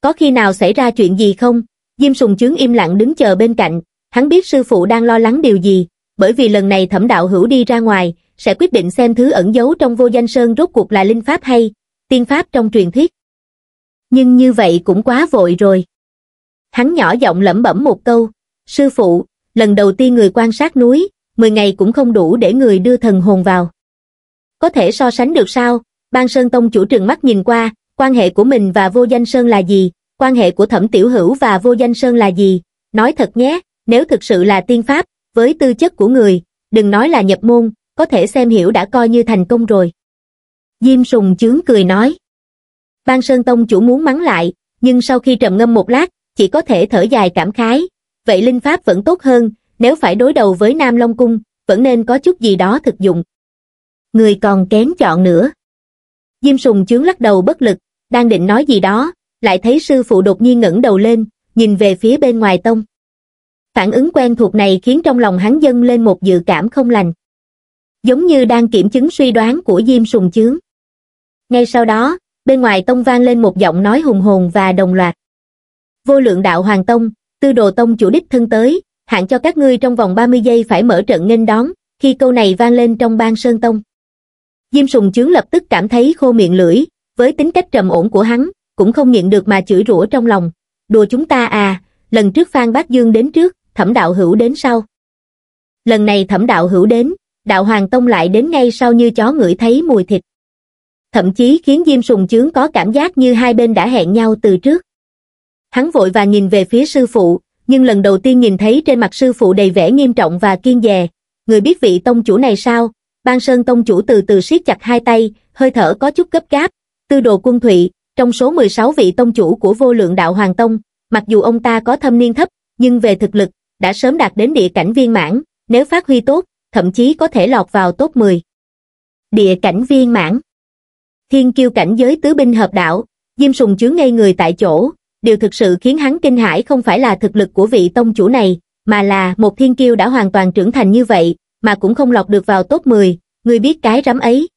Có khi nào xảy ra chuyện gì không? Diêm Sùng Chướng im lặng đứng chờ bên cạnh, hắn biết sư phụ đang lo lắng điều gì, bởi vì lần này thẩm đạo hữu đi ra ngoài, sẽ quyết định xem thứ ẩn giấu trong vô danh sơn rốt cuộc là linh pháp hay, tiên pháp trong truyền thuyết. Nhưng như vậy cũng quá vội rồi. Hắn nhỏ giọng lẩm bẩm một câu, sư phụ, lần đầu tiên người quan sát núi, 10 ngày cũng không đủ để người đưa thần hồn vào. Có thể so sánh được sao? Ban Sơn Tông chủ trừng mắt nhìn qua, quan hệ của mình và vô danh Sơn là gì? Quan hệ của Thẩm Tiểu Hữu và vô danh Sơn là gì? Nói thật nhé, nếu thực sự là tiên pháp, với tư chất của người, đừng nói là nhập môn, có thể xem hiểu đã coi như thành công rồi. Diêm Sùng chướng cười nói. Ban Sơn Tông chủ muốn mắng lại, nhưng sau khi trầm ngâm một lát, chỉ có thể thở dài cảm khái. Vậy linh pháp vẫn tốt hơn, nếu phải đối đầu với Nam Long Cung, vẫn nên có chút gì đó thực dụng. Người còn kém chọn nữa. Diêm Sùng chướng lắc đầu bất lực, đang định nói gì đó, lại thấy sư phụ đột nhiên ngẩng đầu lên, nhìn về phía bên ngoài tông. Phản ứng quen thuộc này khiến trong lòng hắn dâng lên một dự cảm không lành. Giống như đang kiểm chứng suy đoán của Diêm Sùng chướng. Ngay sau đó, bên ngoài tông vang lên một giọng nói hùng hồn và đồng loạt vô lượng đạo Hoàng Tông, tư đồ tông chủ đích thân tới, hạn cho các ngươi trong vòng 30 giây phải mở trận nghênh đón, khi câu này vang lên trong bang Sơn Tông. Diêm Sùng Chướng lập tức cảm thấy khô miệng lưỡi, với tính cách trầm ổn của hắn, cũng không nhịn được mà chửi rủa trong lòng. Đùa chúng ta à, lần trước Phan Bác Dương đến trước, thẩm đạo hữu đến sau. Lần này thẩm đạo hữu đến, đạo Hoàng Tông lại đến ngay sau như chó ngửi thấy mùi thịt. Thậm chí khiến Diêm Sùng Chướng có cảm giác như hai bên đã hẹn nhau từ trước. Hắn vội và nhìn về phía sư phụ, nhưng lần đầu tiên nhìn thấy trên mặt sư phụ đầy vẻ nghiêm trọng và kiên dè. Người biết vị tông chủ này sao? Ban Sơn tông chủ từ từ siết chặt hai tay, hơi thở có chút gấp gáp. Tư đồ quân thụy, trong số 16 vị tông chủ của vô lượng đạo Hoàng Tông, mặc dù ông ta có thâm niên thấp, nhưng về thực lực, đã sớm đạt đến địa cảnh viên mãn, nếu phát huy tốt, thậm chí có thể lọt vào top 10. Địa cảnh viên mãn Thiên kiêu cảnh giới tứ binh hợp đạo, Diêm Sùng chướng ngay người tại chỗ, điều thực sự khiến hắn kinh hãi không phải là thực lực của vị tông chủ này, mà là một thiên kiêu đã hoàn toàn trưởng thành như vậy, mà cũng không lọc được vào top 10, người biết cái rắm ấy.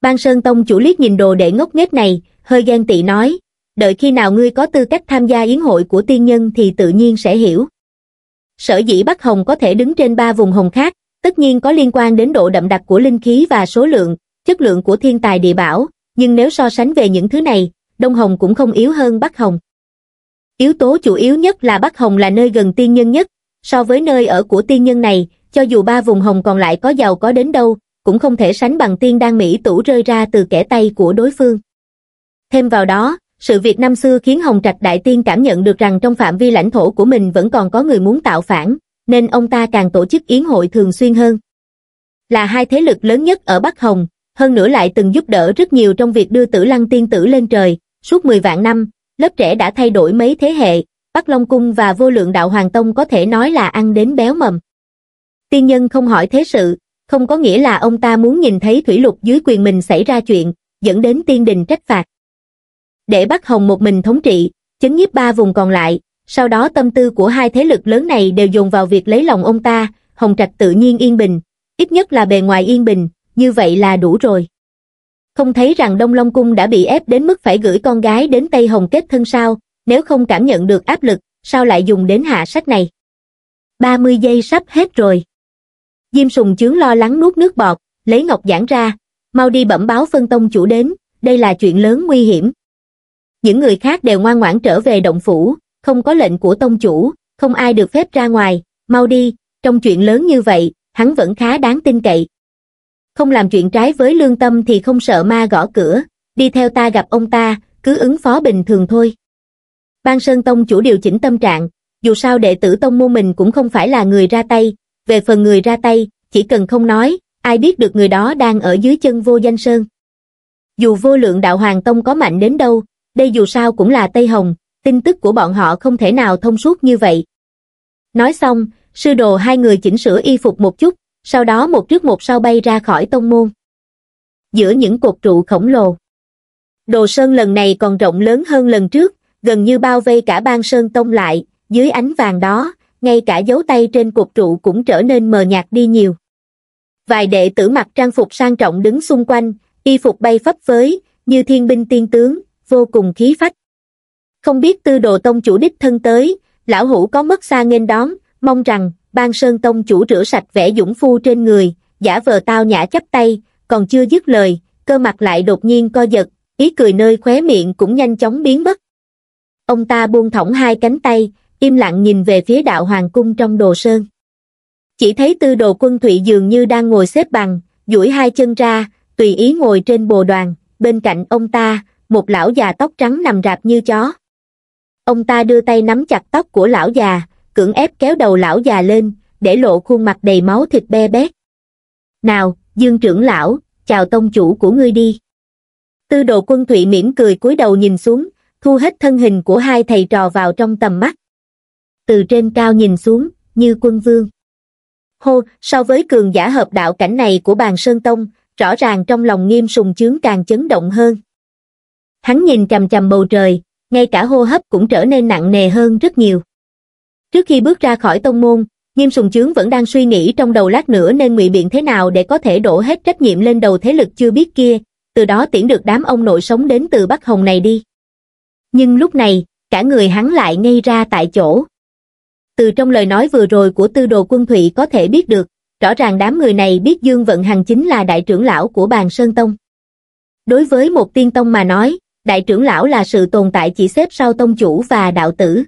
Ban Sơn Tông chủ liếc nhìn đồ đệ ngốc nghếch này, hơi ghen tị nói, đợi khi nào ngươi có tư cách tham gia yến hội của tiên nhân thì tự nhiên sẽ hiểu. Sở dĩ Bắc Hồng có thể đứng trên ba vùng hồng khác, tất nhiên có liên quan đến độ đậm đặc của linh khí và số lượng, chất lượng của thiên tài địa bảo, nhưng nếu so sánh về những thứ này, Đông Hồng cũng không yếu hơn Bắc Hồng. Yếu tố chủ yếu nhất là Bắc Hồng là nơi gần tiên nhân nhất, so với nơi ở của tiên nhân này, cho dù ba vùng Hồng còn lại có giàu có đến đâu, cũng không thể sánh bằng tiên đan Mỹ tủ rơi ra từ kẻ tay của đối phương. Thêm vào đó, sự việc năm xưa khiến Hồng Trạch Đại Tiên cảm nhận được rằng trong phạm vi lãnh thổ của mình vẫn còn có người muốn tạo phản, nên ông ta càng tổ chức yến hội thường xuyên hơn. Là hai thế lực lớn nhất ở Bắc Hồng, hơn nữa lại từng giúp đỡ rất nhiều trong việc đưa tử lăng tiên tử lên trời, suốt 10 vạn năm, lớp trẻ đã thay đổi mấy thế hệ, Bắc Long Cung và vô lượng đạo Hoàng Tông có thể nói là ăn đến béo mầm. Tiên nhân không hỏi thế sự, không có nghĩa là ông ta muốn nhìn thấy thủy lục dưới quyền mình xảy ra chuyện, dẫn đến tiên đình trách phạt. Để bắt Hồng một mình thống trị, chấn nhiếp ba vùng còn lại, sau đó tâm tư của hai thế lực lớn này đều dùng vào việc lấy lòng ông ta, Hồng Trạch tự nhiên yên bình, ít nhất là bề ngoài yên bình, như vậy là đủ rồi không thấy rằng Đông Long Cung đã bị ép đến mức phải gửi con gái đến Tây Hồng kết thân sao, nếu không cảm nhận được áp lực, sao lại dùng đến hạ sách này. 30 giây sắp hết rồi. Diêm Sùng chướng lo lắng nuốt nước bọt, lấy ngọc giản ra, mau đi bẩm báo phân tông chủ đến, đây là chuyện lớn nguy hiểm. Những người khác đều ngoan ngoãn trở về động phủ, không có lệnh của tông chủ, không ai được phép ra ngoài, mau đi, trong chuyện lớn như vậy, hắn vẫn khá đáng tin cậy không làm chuyện trái với lương tâm thì không sợ ma gõ cửa, đi theo ta gặp ông ta, cứ ứng phó bình thường thôi. Ban Sơn Tông chủ điều chỉnh tâm trạng, dù sao đệ tử Tông môn mình cũng không phải là người ra tay, về phần người ra tay, chỉ cần không nói, ai biết được người đó đang ở dưới chân vô danh Sơn. Dù vô lượng đạo Hoàng Tông có mạnh đến đâu, đây dù sao cũng là Tây Hồng, tin tức của bọn họ không thể nào thông suốt như vậy. Nói xong, sư đồ hai người chỉnh sửa y phục một chút, sau đó một trước một sau bay ra khỏi tông môn. Giữa những cột trụ khổng lồ, đồ sơn lần này còn rộng lớn hơn lần trước, gần như bao vây cả bang sơn tông lại, dưới ánh vàng đó, ngay cả dấu tay trên cột trụ cũng trở nên mờ nhạt đi nhiều. Vài đệ tử mặc trang phục sang trọng đứng xung quanh, y phục bay phấp phới, như thiên binh tiên tướng, vô cùng khí phách. Không biết tư đồ tông chủ đích thân tới, lão hủ có mất xa nghênh đón, mong rằng ban sơn tông chủ rửa sạch vẻ dũng phu trên người, giả vờ tao nhã chắp tay, còn chưa dứt lời, cơ mặt lại đột nhiên co giật, ý cười nơi khóe miệng cũng nhanh chóng biến mất. Ông ta buông thõng hai cánh tay, im lặng nhìn về phía đạo hoàng cung trong đồ sơn. Chỉ thấy tư đồ quân thụy dường như đang ngồi xếp bằng, duỗi hai chân ra, tùy ý ngồi trên bồ đoàn, bên cạnh ông ta, một lão già tóc trắng nằm rạp như chó. Ông ta đưa tay nắm chặt tóc của lão già, cưỡng ép kéo đầu lão già lên, để lộ khuôn mặt đầy máu thịt be bét. Nào, Dương trưởng lão, chào tông chủ của ngươi đi. Tư đồ quân thụy mỉm cười cúi đầu nhìn xuống, thu hết thân hình của hai thầy trò vào trong tầm mắt. Từ trên cao nhìn xuống, như quân vương. Hô, so với cường giả hợp đạo cảnh này của bàn Sơn Tông, rõ ràng trong lòng nghiêm sùng chướng càng chấn động hơn. Hắn nhìn trầm trầm bầu trời, ngay cả hô hấp cũng trở nên nặng nề hơn rất nhiều. Trước khi bước ra khỏi tông môn, Nghiêm Sùng Chướng vẫn đang suy nghĩ trong đầu lát nữa nên ngụy biện thế nào để có thể đổ hết trách nhiệm lên đầu thế lực chưa biết kia, từ đó tiễn được đám ông nội sống đến từ Bắc Hồng này đi. Nhưng lúc này, cả người hắn lại ngay ra tại chỗ. Từ trong lời nói vừa rồi của tư đồ quân thụy có thể biết được, rõ ràng đám người này biết Dương Vận Hằng chính là đại trưởng lão của bàn Sơn Tông. Đối với một tiên tông mà nói, đại trưởng lão là sự tồn tại chỉ xếp sau tông chủ và đạo tử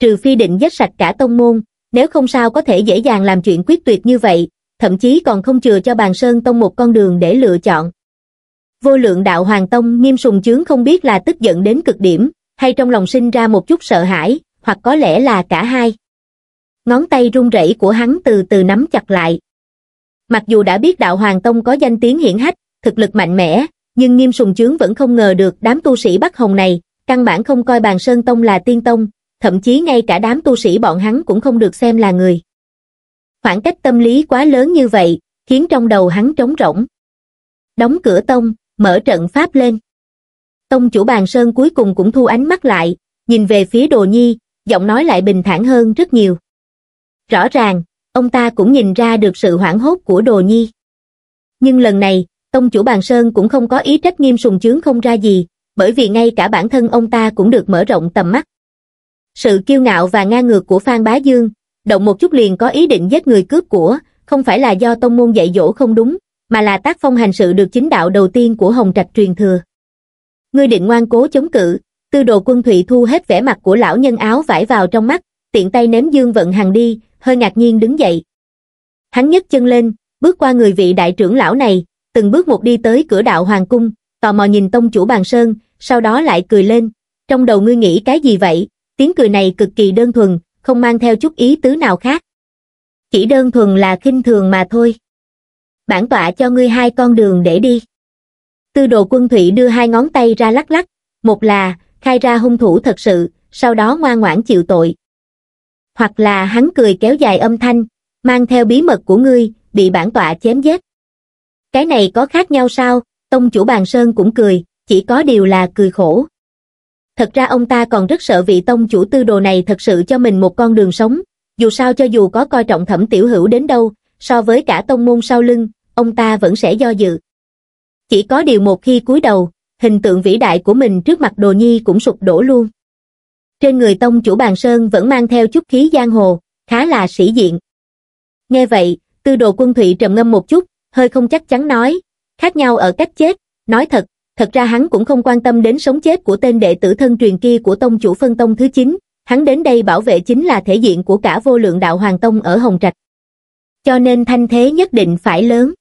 trừ phi định giết sạch cả tông môn, nếu không sao có thể dễ dàng làm chuyện quyết tuyệt như vậy, thậm chí còn không chừa cho bàn sơn tông một con đường để lựa chọn. Vô lượng đạo hoàng tông nghiêm sùng chướng không biết là tức giận đến cực điểm, hay trong lòng sinh ra một chút sợ hãi, hoặc có lẽ là cả hai. Ngón tay run rẩy của hắn từ từ nắm chặt lại. Mặc dù đã biết đạo hoàng tông có danh tiếng hiển hách, thực lực mạnh mẽ, nhưng nghiêm sùng chướng vẫn không ngờ được đám tu sĩ Bắc Hồng này, căn bản không coi bàn sơn tông là tiên tông, thậm chí ngay cả đám tu sĩ bọn hắn cũng không được xem là người. Khoảng cách tâm lý quá lớn như vậy, khiến trong đầu hắn trống rỗng. Đóng cửa tông, mở trận pháp lên. Tông chủ bàn sơn cuối cùng cũng thu ánh mắt lại, nhìn về phía đồ nhi, giọng nói lại bình thản hơn rất nhiều. Rõ ràng, ông ta cũng nhìn ra được sự hoảng hốt của đồ nhi. Nhưng lần này, tông chủ bàn sơn cũng không có ý trách nghiêm sùng chướng không ra gì, bởi vì ngay cả bản thân ông ta cũng được mở rộng tầm mắt. Sự kiêu ngạo và ngang ngược của Phan Bá Dương, động một chút liền có ý định giết người cướp của, không phải là do tông môn dạy dỗ không đúng, mà là tác phong hành sự được chính đạo đầu tiên của Hồng Trạch truyền thừa. Ngươi định ngoan cố chống cự, tư đồ quân thụy thu hết vẻ mặt của lão nhân áo vải vào trong mắt, tiện tay ném Dương Vận Hằng đi, hơi ngạc nhiên đứng dậy. Hắn nhấc chân lên, bước qua người vị đại trưởng lão này, từng bước một đi tới cửa đạo hoàng cung, tò mò nhìn tông chủ bàn sơn, sau đó lại cười lên. Trong đầu ngươi nghĩ cái gì vậy, tiếng cười này cực kỳ đơn thuần, không mang theo chút ý tứ nào khác. Chỉ đơn thuần là khinh thường mà thôi. Bản tọa cho ngươi hai con đường để đi. Tư đồ quân thủy đưa hai ngón tay ra lắc lắc, một là khai ra hung thủ thật sự, sau đó ngoan ngoãn chịu tội. Hoặc là hắn cười kéo dài âm thanh, mang theo bí mật của ngươi, bị bản tọa chém giết. Cái này có khác nhau sao? Tông chủ bàn sơn cũng cười, chỉ có điều là cười khổ thật ra ông ta còn rất sợ vị tông chủ tư đồ này thật sự cho mình một con đường sống, dù sao cho dù có coi trọng thẩm tiểu hữu đến đâu, so với cả tông môn sau lưng, ông ta vẫn sẽ do dự. Chỉ có điều một khi cúi đầu, hình tượng vĩ đại của mình trước mặt đồ nhi cũng sụp đổ luôn. Trên người tông chủ bàn sơn vẫn mang theo chút khí giang hồ, khá là sĩ diện. Nghe vậy, tư đồ quân thụy trầm ngâm một chút, hơi không chắc chắn nói, khác nhau ở cách chết, nói thật, thật ra hắn cũng không quan tâm đến sống chết của tên đệ tử thân truyền kia của tông chủ phân tông thứ 9, hắn đến đây bảo vệ chính là thể diện của cả vô lượng đạo Hoàng Tông ở Hồng Trạch. Cho nên thanh thế nhất định phải lớn.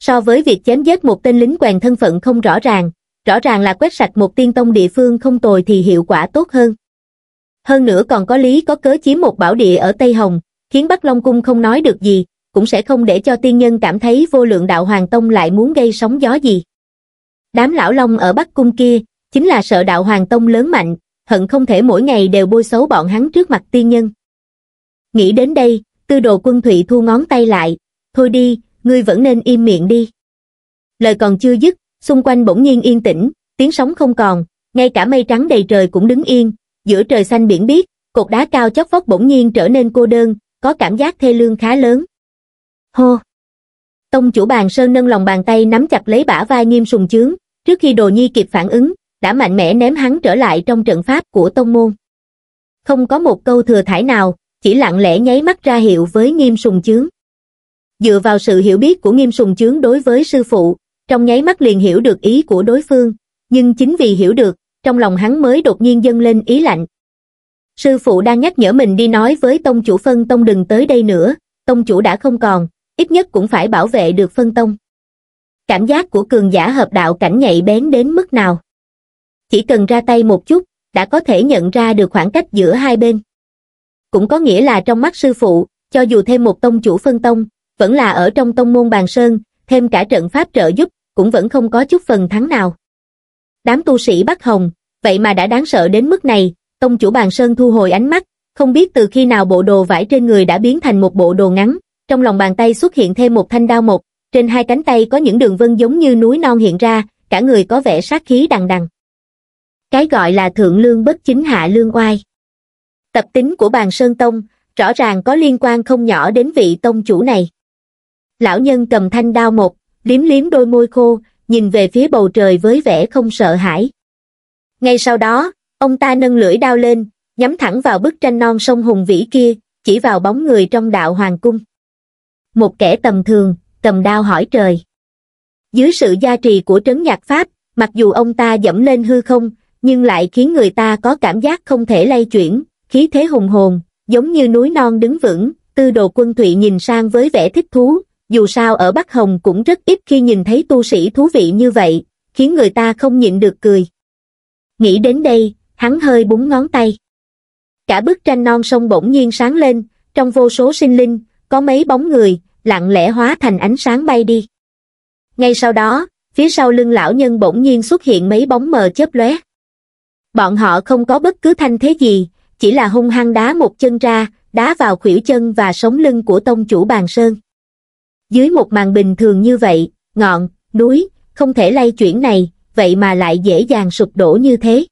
So với việc chém giết một tên lính quèn thân phận không rõ ràng, rõ ràng là quét sạch một tiên tông địa phương không tồi thì hiệu quả tốt hơn. Hơn nữa còn có lý có cớ chiếm một bảo địa ở Tây Hồng, khiến Bắc Long Cung không nói được gì, cũng sẽ không để cho tiên nhân cảm thấy vô lượng đạo Hoàng Tông lại muốn gây sóng gió gì đám lão long ở Bắc Cung kia, chính là sợ đạo Hoàng Tông lớn mạnh, hận không thể mỗi ngày đều bôi xấu bọn hắn trước mặt tiên nhân. Nghĩ đến đây, tư đồ quân thụy thu ngón tay lại, thôi đi, ngươi vẫn nên im miệng đi. Lời còn chưa dứt, xung quanh bỗng nhiên yên tĩnh, tiếng sóng không còn, ngay cả mây trắng đầy trời cũng đứng yên, giữa trời xanh biển biếc, cột đá cao chót vót bỗng nhiên trở nên cô đơn, có cảm giác thê lương khá lớn. Hô! Tông chủ bàn sơn nâng lòng bàn tay nắm chặt lấy bả vai nghiêm sùng chướng, trước khi đồ nhi kịp phản ứng đã mạnh mẽ ném hắn trở lại trong trận pháp của tông môn không có một câu thừa thải nào chỉ lặng lẽ nháy mắt ra hiệu với nghiêm sùng chướng dựa vào sự hiểu biết của nghiêm sùng chướng đối với sư phụ trong nháy mắt liền hiểu được ý của đối phương nhưng chính vì hiểu được trong lòng hắn mới đột nhiên dâng lên ý lạnh sư phụ đang nhắc nhở mình đi nói với tông chủ phân tông đừng tới đây nữa tông chủ đã không còn ít nhất cũng phải bảo vệ được phân tông cảm giác của cường giả hợp đạo cảnh nhạy bén đến mức nào. Chỉ cần ra tay một chút, đã có thể nhận ra được khoảng cách giữa hai bên. Cũng có nghĩa là trong mắt sư phụ, cho dù thêm một tông chủ phân tông, vẫn là ở trong tông môn bàn sơn, thêm cả trận pháp trợ giúp, cũng vẫn không có chút phần thắng nào. Đám tu sĩ Bắc Hồng, vậy mà đã đáng sợ đến mức này, tông chủ bàn sơn thu hồi ánh mắt, không biết từ khi nào bộ đồ vải trên người đã biến thành một bộ đồ ngắn, trong lòng bàn tay xuất hiện thêm một thanh đao một, trên hai cánh tay có những đường vân giống như núi non hiện ra cả người có vẻ sát khí đằng đằng cái gọi là thượng lương bất chính hạ lương oai tập tính của bàn sơn tông rõ ràng có liên quan không nhỏ đến vị tông chủ này lão nhân cầm thanh đao một liếm liếm đôi môi khô nhìn về phía bầu trời với vẻ không sợ hãi ngay sau đó ông ta nâng lưỡi đao lên nhắm thẳng vào bức tranh non sông hùng vĩ kia chỉ vào bóng người trong đạo hoàng cung một kẻ tầm thường cầm đao hỏi trời. Dưới sự gia trì của trấn nhạc Pháp, mặc dù ông ta dẫm lên hư không, nhưng lại khiến người ta có cảm giác không thể lay chuyển, khí thế hùng hồn, giống như núi non đứng vững, tư đồ quân thụy nhìn sang với vẻ thích thú, dù sao ở Bắc Hồng cũng rất ít khi nhìn thấy tu sĩ thú vị như vậy, khiến người ta không nhịn được cười. Nghĩ đến đây, hắn hơi búng ngón tay. Cả bức tranh non sông bỗng nhiên sáng lên, trong vô số sinh linh, có mấy bóng người, lặng lẽ hóa thành ánh sáng bay đi. Ngay sau đó, phía sau lưng lão nhân bỗng nhiên xuất hiện mấy bóng mờ chớp lóe. Bọn họ không có bất cứ thanh thế gì, chỉ là hung hăng đá một chân ra, đá vào khuỷu chân và sống lưng của tông chủ bàn sơn. Dưới một màn bình thường như vậy, ngọn, núi, không thể lay chuyển này, vậy mà lại dễ dàng sụp đổ như thế.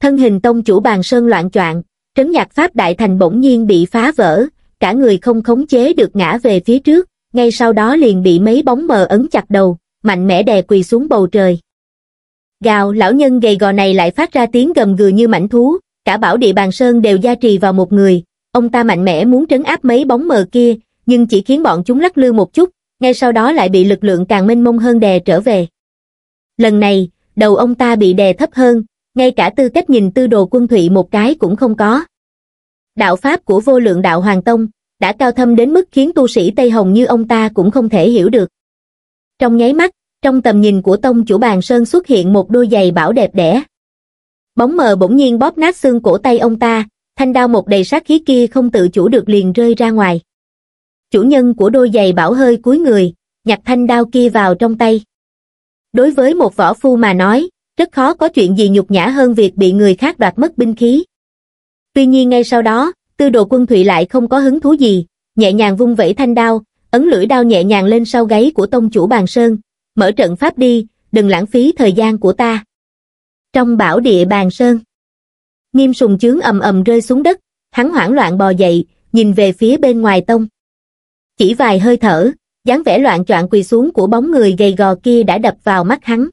Thân hình tông chủ bàn sơn loạn choạng, trấn nhạc pháp đại thành bỗng nhiên bị phá vỡ, cả người không khống chế được ngã về phía trước, ngay sau đó liền bị mấy bóng mờ ấn chặt đầu, mạnh mẽ đè quỳ xuống bầu trời. Gào lão nhân gầy gò này lại phát ra tiếng gầm gừ như mảnh thú, cả bảo địa bàn sơn đều gia trì vào một người, ông ta mạnh mẽ muốn trấn áp mấy bóng mờ kia, nhưng chỉ khiến bọn chúng lắc lư một chút, ngay sau đó lại bị lực lượng càng mênh mông hơn đè trở về. Lần này, đầu ông ta bị đè thấp hơn, ngay cả tư cách nhìn tư đồ quân thủy một cái cũng không có đạo pháp của vô lượng đạo Hoàng Tông, đã cao thâm đến mức khiến tu sĩ Tây Hồng như ông ta cũng không thể hiểu được. Trong nháy mắt, trong tầm nhìn của tông chủ bàn sơn xuất hiện một đôi giày bảo đẹp đẽ. Bóng mờ bỗng nhiên bóp nát xương cổ tay ông ta, thanh đao một đầy sát khí kia không tự chủ được liền rơi ra ngoài. Chủ nhân của đôi giày bảo hơi cúi người, nhặt thanh đao kia vào trong tay. Đối với một võ phu mà nói, rất khó có chuyện gì nhục nhã hơn việc bị người khác đoạt mất binh khí. Tuy nhiên ngay sau đó, tư đồ quân Thụy lại không có hứng thú gì, nhẹ nhàng vung vẩy thanh đao, ấn lưỡi đao nhẹ nhàng lên sau gáy của tông chủ bàn sơn, mở trận pháp đi, đừng lãng phí thời gian của ta. Trong bảo địa bàn sơn, nghiêm sùng chướng ầm ầm rơi xuống đất, hắn hoảng loạn bò dậy, nhìn về phía bên ngoài tông. Chỉ vài hơi thở, dáng vẻ loạn choạng quỳ xuống của bóng người gầy gò kia đã đập vào mắt hắn.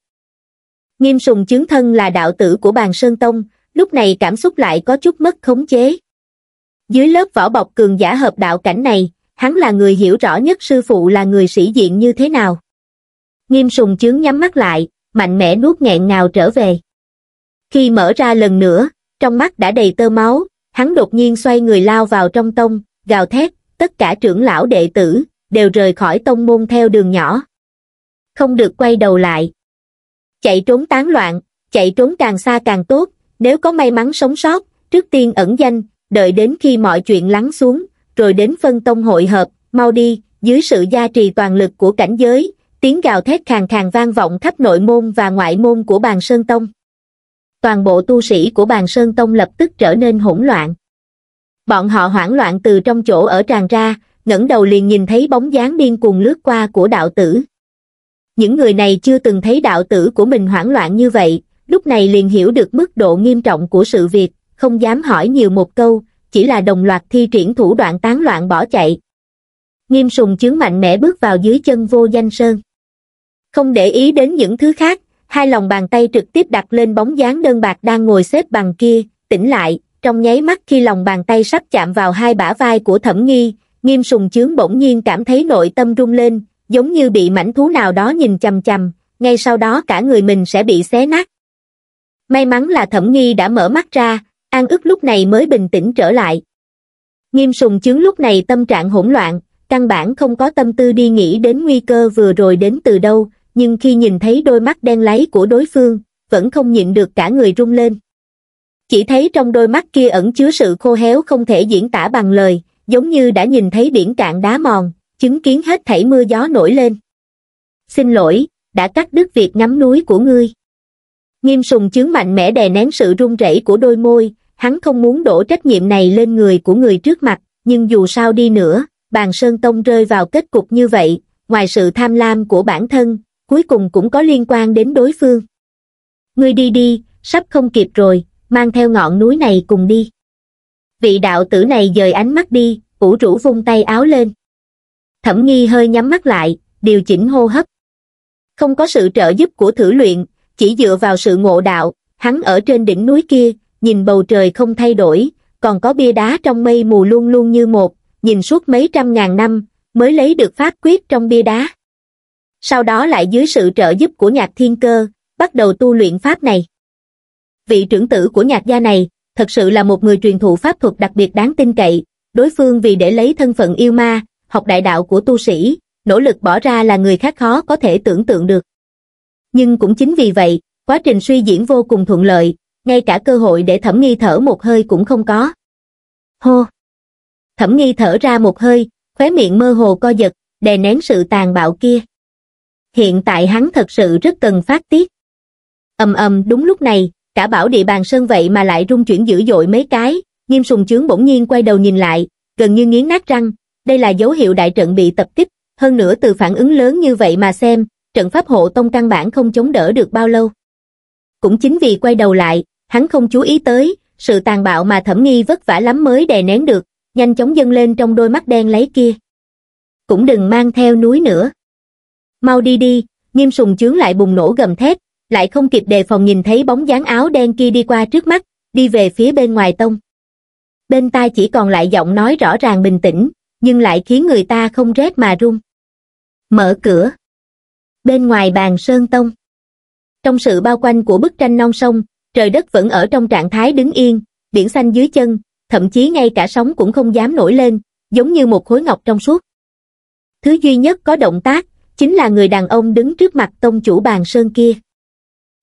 Nghiêm sùng chướng thân là đạo tử của bàn sơn tông, lúc này cảm xúc lại có chút mất khống chế. Dưới lớp vỏ bọc cường giả hợp đạo cảnh này, hắn là người hiểu rõ nhất sư phụ là người sĩ diện như thế nào. Nghiêm sùng chướng nhắm mắt lại, mạnh mẽ nuốt nghẹn ngào trở về. Khi mở ra lần nữa, trong mắt đã đầy tơ máu, hắn đột nhiên xoay người lao vào trong tông, gào thét, tất cả trưởng lão đệ tử, đều rời khỏi tông môn theo đường nhỏ. Không được quay đầu lại. Chạy trốn tán loạn, chạy trốn càng xa càng tốt, nếu có may mắn sống sót, trước tiên ẩn danh, đợi đến khi mọi chuyện lắng xuống, rồi đến phân tông hội hợp, mau đi, dưới sự gia trì toàn lực của cảnh giới, tiếng gào thét khàn khàn vang vọng khắp nội môn và ngoại môn của bàn Sơn Tông. Toàn bộ tu sĩ của bàn Sơn Tông lập tức trở nên hỗn loạn. Bọn họ hoảng loạn từ trong chỗ ở tràn ra, ngẩng đầu liền nhìn thấy bóng dáng điên cuồng lướt qua của đạo tử. Những người này chưa từng thấy đạo tử của mình hoảng loạn như vậy, lúc này liền hiểu được mức độ nghiêm trọng của sự việc, không dám hỏi nhiều một câu, chỉ là đồng loạt thi triển thủ đoạn tán loạn bỏ chạy. Nghiêm sùng chướng mạnh mẽ bước vào dưới chân vô danh sơn. Không để ý đến những thứ khác, hai lòng bàn tay trực tiếp đặt lên bóng dáng đơn bạc đang ngồi xếp bằng kia, tỉnh lại, trong nháy mắt khi lòng bàn tay sắp chạm vào hai bả vai của thẩm nghi, nghiêm sùng chướng bỗng nhiên cảm thấy nội tâm rung lên, giống như bị mảnh thú nào đó nhìn chầm chầm, ngay sau đó cả người mình sẽ bị xé nát may mắn là thẩm nghi đã mở mắt ra an ức lúc này mới bình tĩnh trở lại nghiêm sùng chướng lúc này tâm trạng hỗn loạn căn bản không có tâm tư đi nghĩ đến nguy cơ vừa rồi đến từ đâu nhưng khi nhìn thấy đôi mắt đen láy của đối phương vẫn không nhịn được cả người rung lên chỉ thấy trong đôi mắt kia ẩn chứa sự khô héo không thể diễn tả bằng lời giống như đã nhìn thấy biển cạn đá mòn chứng kiến hết thảy mưa gió nổi lên xin lỗi đã cắt đứt việc ngắm núi của ngươi Nghiêm sùng chướng mạnh mẽ đè nén sự run rẩy của đôi môi, hắn không muốn đổ trách nhiệm này lên người của người trước mặt, nhưng dù sao đi nữa, bàn Sơn Tông rơi vào kết cục như vậy, ngoài sự tham lam của bản thân, cuối cùng cũng có liên quan đến đối phương. Ngươi đi đi, sắp không kịp rồi, mang theo ngọn núi này cùng đi. Vị đạo tử này dời ánh mắt đi, ủ rũ vung tay áo lên. Thẩm nghi hơi nhắm mắt lại, điều chỉnh hô hấp. Không có sự trợ giúp của thử luyện, chỉ dựa vào sự ngộ đạo, hắn ở trên đỉnh núi kia, nhìn bầu trời không thay đổi, còn có bia đá trong mây mù luôn luôn như một, nhìn suốt mấy trăm ngàn năm, mới lấy được pháp quyết trong bia đá. Sau đó lại dưới sự trợ giúp của nhạc thiên cơ, bắt đầu tu luyện pháp này. Vị trưởng tử của nhạc gia này, thật sự là một người truyền thụ pháp thuật đặc biệt đáng tin cậy, đối phương vì để lấy thân phận yêu ma, học đại đạo của tu sĩ, nỗ lực bỏ ra là người khác khó có thể tưởng tượng được nhưng cũng chính vì vậy, quá trình suy diễn vô cùng thuận lợi, ngay cả cơ hội để thẩm nghi thở một hơi cũng không có. Hô! Thẩm nghi thở ra một hơi, khóe miệng mơ hồ co giật, đè nén sự tàn bạo kia. Hiện tại hắn thật sự rất cần phát tiết. ầm ầm đúng lúc này, cả bảo địa bàn sơn vậy mà lại rung chuyển dữ dội mấy cái, nghiêm sùng chướng bỗng nhiên quay đầu nhìn lại, gần như nghiến nát răng, đây là dấu hiệu đại trận bị tập kích, hơn nữa từ phản ứng lớn như vậy mà xem, trận pháp hộ tông căn bản không chống đỡ được bao lâu. Cũng chính vì quay đầu lại, hắn không chú ý tới, sự tàn bạo mà thẩm nghi vất vả lắm mới đè nén được, nhanh chóng dâng lên trong đôi mắt đen lấy kia. Cũng đừng mang theo núi nữa. Mau đi đi, nghiêm sùng chướng lại bùng nổ gầm thét, lại không kịp đề phòng nhìn thấy bóng dáng áo đen kia đi qua trước mắt, đi về phía bên ngoài tông. Bên tai chỉ còn lại giọng nói rõ ràng bình tĩnh, nhưng lại khiến người ta không rét mà run. Mở cửa bên ngoài bàn Sơn Tông. Trong sự bao quanh của bức tranh non sông, trời đất vẫn ở trong trạng thái đứng yên, biển xanh dưới chân, thậm chí ngay cả sóng cũng không dám nổi lên, giống như một khối ngọc trong suốt. Thứ duy nhất có động tác, chính là người đàn ông đứng trước mặt tông chủ bàn Sơn kia.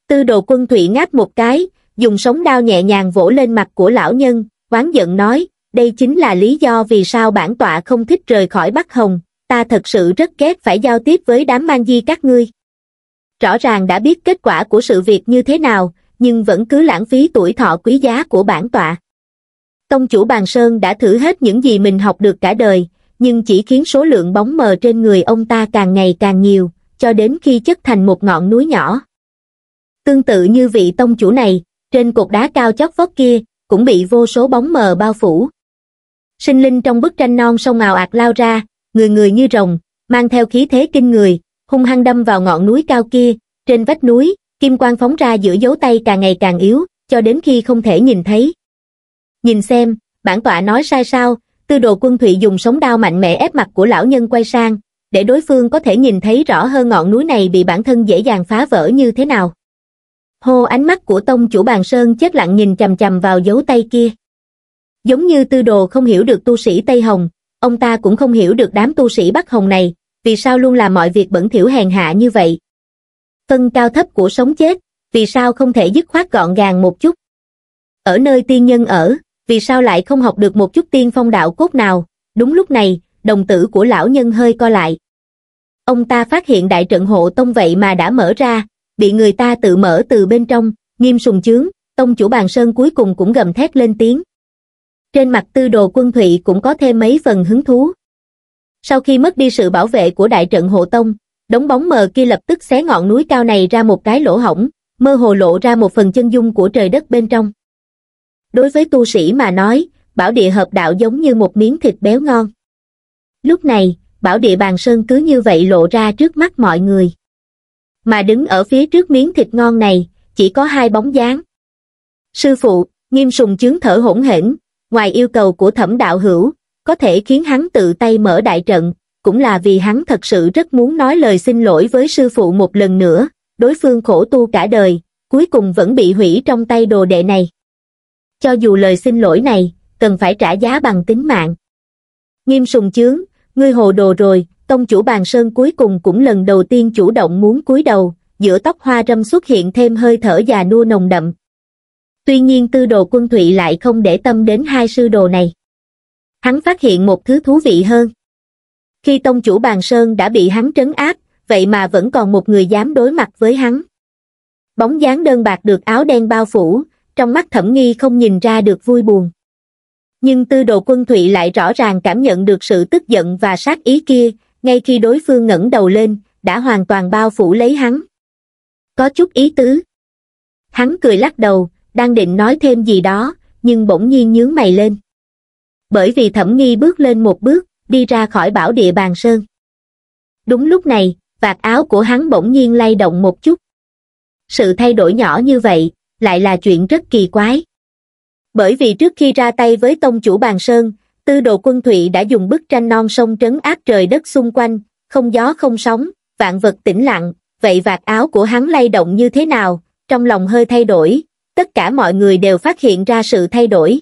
Tư đồ quân thủy ngáp một cái, dùng sống đao nhẹ nhàng vỗ lên mặt của lão nhân, oán giận nói, đây chính là lý do vì sao bản tọa không thích rời khỏi Bắc Hồng, ta thật sự rất ghét phải giao tiếp với đám mang di các ngươi rõ ràng đã biết kết quả của sự việc như thế nào nhưng vẫn cứ lãng phí tuổi thọ quý giá của bản tọa tông chủ bàn sơn đã thử hết những gì mình học được cả đời nhưng chỉ khiến số lượng bóng mờ trên người ông ta càng ngày càng nhiều cho đến khi chất thành một ngọn núi nhỏ tương tự như vị tông chủ này trên cột đá cao chót vót kia cũng bị vô số bóng mờ bao phủ sinh linh trong bức tranh non sông ào ạt lao ra người người như rồng, mang theo khí thế kinh người, hung hăng đâm vào ngọn núi cao kia, trên vách núi, kim quang phóng ra giữa dấu tay càng ngày càng yếu, cho đến khi không thể nhìn thấy. Nhìn xem, bản tọa nói sai sao, tư đồ quân thủy dùng sống đao mạnh mẽ ép mặt của lão nhân quay sang, để đối phương có thể nhìn thấy rõ hơn ngọn núi này bị bản thân dễ dàng phá vỡ như thế nào. Hô ánh mắt của tông chủ bàn sơn chết lặng nhìn chầm chầm vào dấu tay kia. Giống như tư đồ không hiểu được tu sĩ Tây Hồng, ông ta cũng không hiểu được đám tu sĩ Bắc Hồng này, vì sao luôn làm mọi việc bẩn thỉu hèn hạ như vậy. Phân cao thấp của sống chết, vì sao không thể dứt khoát gọn gàng một chút. Ở nơi tiên nhân ở, vì sao lại không học được một chút tiên phong đạo cốt nào, đúng lúc này, đồng tử của lão nhân hơi co lại. Ông ta phát hiện đại trận hộ tông vậy mà đã mở ra, bị người ta tự mở từ bên trong, nghiêm sùng chướng, tông chủ bàn sơn cuối cùng cũng gầm thét lên tiếng trên mặt tư đồ quân thụy cũng có thêm mấy phần hứng thú. Sau khi mất đi sự bảo vệ của đại trận hộ tông, đống bóng mờ kia lập tức xé ngọn núi cao này ra một cái lỗ hổng, mơ hồ lộ ra một phần chân dung của trời đất bên trong. Đối với tu sĩ mà nói, bảo địa hợp đạo giống như một miếng thịt béo ngon. Lúc này, bảo địa bàn sơn cứ như vậy lộ ra trước mắt mọi người. Mà đứng ở phía trước miếng thịt ngon này, chỉ có hai bóng dáng. Sư phụ, nghiêm sùng chướng thở hỗn hển, ngoài yêu cầu của thẩm đạo hữu, có thể khiến hắn tự tay mở đại trận, cũng là vì hắn thật sự rất muốn nói lời xin lỗi với sư phụ một lần nữa, đối phương khổ tu cả đời, cuối cùng vẫn bị hủy trong tay đồ đệ này. Cho dù lời xin lỗi này, cần phải trả giá bằng tính mạng. Nghiêm sùng chướng, ngươi hồ đồ rồi, tông chủ bàn sơn cuối cùng cũng lần đầu tiên chủ động muốn cúi đầu, giữa tóc hoa râm xuất hiện thêm hơi thở già nua nồng đậm, Tuy nhiên tư đồ quân Thụy lại không để tâm đến hai sư đồ này. Hắn phát hiện một thứ thú vị hơn. Khi tông chủ bàn sơn đã bị hắn trấn áp, vậy mà vẫn còn một người dám đối mặt với hắn. Bóng dáng đơn bạc được áo đen bao phủ, trong mắt thẩm nghi không nhìn ra được vui buồn. Nhưng tư đồ quân Thụy lại rõ ràng cảm nhận được sự tức giận và sát ý kia, ngay khi đối phương ngẩng đầu lên, đã hoàn toàn bao phủ lấy hắn. Có chút ý tứ. Hắn cười lắc đầu, đang định nói thêm gì đó, nhưng bỗng nhiên nhướng mày lên. Bởi vì thẩm nghi bước lên một bước, đi ra khỏi bảo địa bàn sơn. Đúng lúc này, vạt áo của hắn bỗng nhiên lay động một chút. Sự thay đổi nhỏ như vậy, lại là chuyện rất kỳ quái. Bởi vì trước khi ra tay với tông chủ bàn sơn, tư đồ quân thụy đã dùng bức tranh non sông trấn áp trời đất xung quanh, không gió không sóng, vạn vật tĩnh lặng, vậy vạt áo của hắn lay động như thế nào, trong lòng hơi thay đổi, tất cả mọi người đều phát hiện ra sự thay đổi.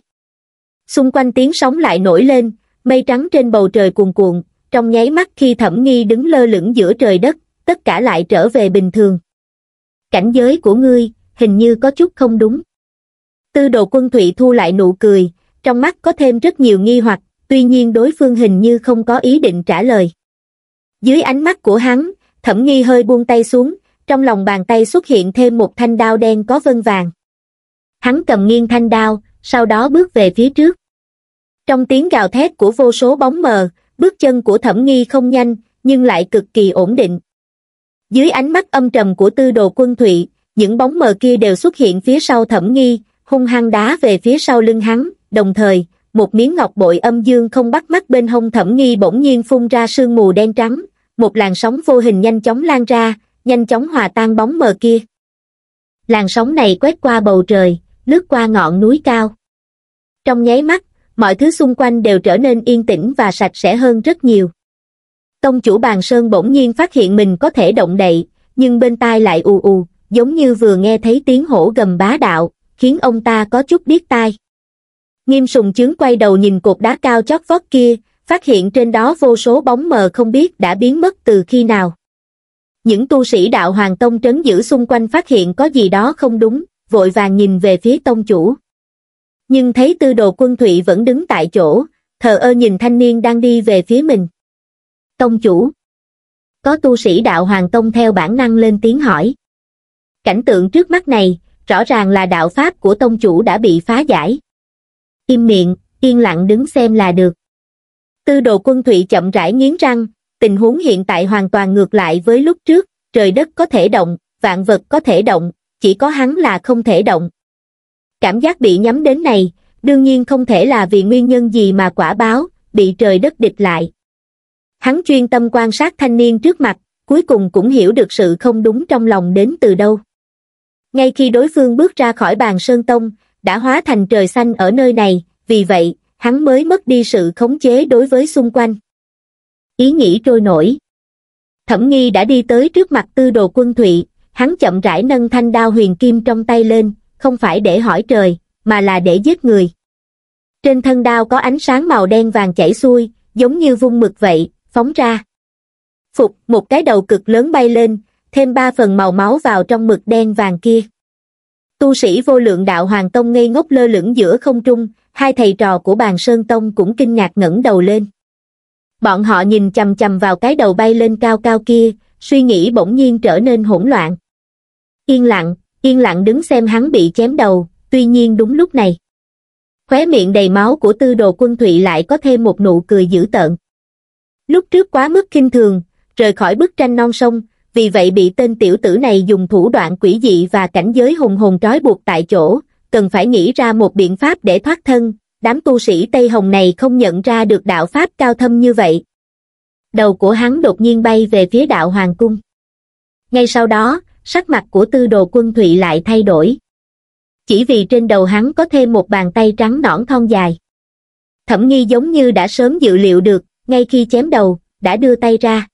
Xung quanh tiếng sóng lại nổi lên, mây trắng trên bầu trời cuồn cuộn, trong nháy mắt khi thẩm nghi đứng lơ lửng giữa trời đất, tất cả lại trở về bình thường. Cảnh giới của ngươi, hình như có chút không đúng. Tư đồ quân thụy thu lại nụ cười, trong mắt có thêm rất nhiều nghi hoặc, tuy nhiên đối phương hình như không có ý định trả lời. Dưới ánh mắt của hắn, thẩm nghi hơi buông tay xuống, trong lòng bàn tay xuất hiện thêm một thanh đao đen có vân vàng hắn cầm nghiêng thanh đao sau đó bước về phía trước trong tiếng gào thét của vô số bóng mờ bước chân của thẩm nghi không nhanh nhưng lại cực kỳ ổn định dưới ánh mắt âm trầm của tư đồ quân thụy những bóng mờ kia đều xuất hiện phía sau thẩm nghi hung hăng đá về phía sau lưng hắn đồng thời một miếng ngọc bội âm dương không bắt mắt bên hông thẩm nghi bỗng nhiên phun ra sương mù đen trắng một làn sóng vô hình nhanh chóng lan ra nhanh chóng hòa tan bóng mờ kia làn sóng này quét qua bầu trời lướt qua ngọn núi cao. Trong nháy mắt, mọi thứ xung quanh đều trở nên yên tĩnh và sạch sẽ hơn rất nhiều. Tông chủ bàn sơn bỗng nhiên phát hiện mình có thể động đậy, nhưng bên tai lại ù ù, giống như vừa nghe thấy tiếng hổ gầm bá đạo, khiến ông ta có chút điếc tai. Nghiêm sùng chướng quay đầu nhìn cột đá cao chót vót kia, phát hiện trên đó vô số bóng mờ không biết đã biến mất từ khi nào. Những tu sĩ đạo Hoàng Tông trấn giữ xung quanh phát hiện có gì đó không đúng, vội vàng nhìn về phía tông chủ. Nhưng thấy tư đồ quân thụy vẫn đứng tại chỗ, thờ ơ nhìn thanh niên đang đi về phía mình. Tông chủ. Có tu sĩ đạo Hoàng Tông theo bản năng lên tiếng hỏi. Cảnh tượng trước mắt này, rõ ràng là đạo pháp của tông chủ đã bị phá giải. Im miệng, yên lặng đứng xem là được. Tư đồ quân thụy chậm rãi nghiến răng, tình huống hiện tại hoàn toàn ngược lại với lúc trước, trời đất có thể động, vạn vật có thể động, chỉ có hắn là không thể động. Cảm giác bị nhắm đến này, đương nhiên không thể là vì nguyên nhân gì mà quả báo, bị trời đất địch lại. Hắn chuyên tâm quan sát thanh niên trước mặt, cuối cùng cũng hiểu được sự không đúng trong lòng đến từ đâu. Ngay khi đối phương bước ra khỏi bàn Sơn Tông, đã hóa thành trời xanh ở nơi này, vì vậy, hắn mới mất đi sự khống chế đối với xung quanh. Ý nghĩ trôi nổi. Thẩm nghi đã đi tới trước mặt tư đồ quân thụy, hắn chậm rãi nâng thanh đao huyền kim trong tay lên, không phải để hỏi trời, mà là để giết người. Trên thân đao có ánh sáng màu đen vàng chảy xuôi, giống như vung mực vậy, phóng ra. Phục, một cái đầu cực lớn bay lên, thêm ba phần màu máu vào trong mực đen vàng kia. Tu sĩ vô lượng đạo Hoàng Tông ngây ngốc lơ lửng giữa không trung, hai thầy trò của bàn Sơn Tông cũng kinh ngạc ngẩng đầu lên. Bọn họ nhìn chầm chầm vào cái đầu bay lên cao cao kia, suy nghĩ bỗng nhiên trở nên hỗn loạn yên lặng, yên lặng đứng xem hắn bị chém đầu, tuy nhiên đúng lúc này. Khóe miệng đầy máu của tư đồ quân thụy lại có thêm một nụ cười dữ tợn. Lúc trước quá mức kinh thường, rời khỏi bức tranh non sông, vì vậy bị tên tiểu tử này dùng thủ đoạn quỷ dị và cảnh giới hùng hồn trói buộc tại chỗ, cần phải nghĩ ra một biện pháp để thoát thân, đám tu sĩ Tây Hồng này không nhận ra được đạo Pháp cao thâm như vậy. Đầu của hắn đột nhiên bay về phía đạo Hoàng Cung. Ngay sau đó, sắc mặt của tư đồ quân thụy lại thay đổi chỉ vì trên đầu hắn có thêm một bàn tay trắng nõn thon dài thẩm nghi giống như đã sớm dự liệu được ngay khi chém đầu đã đưa tay ra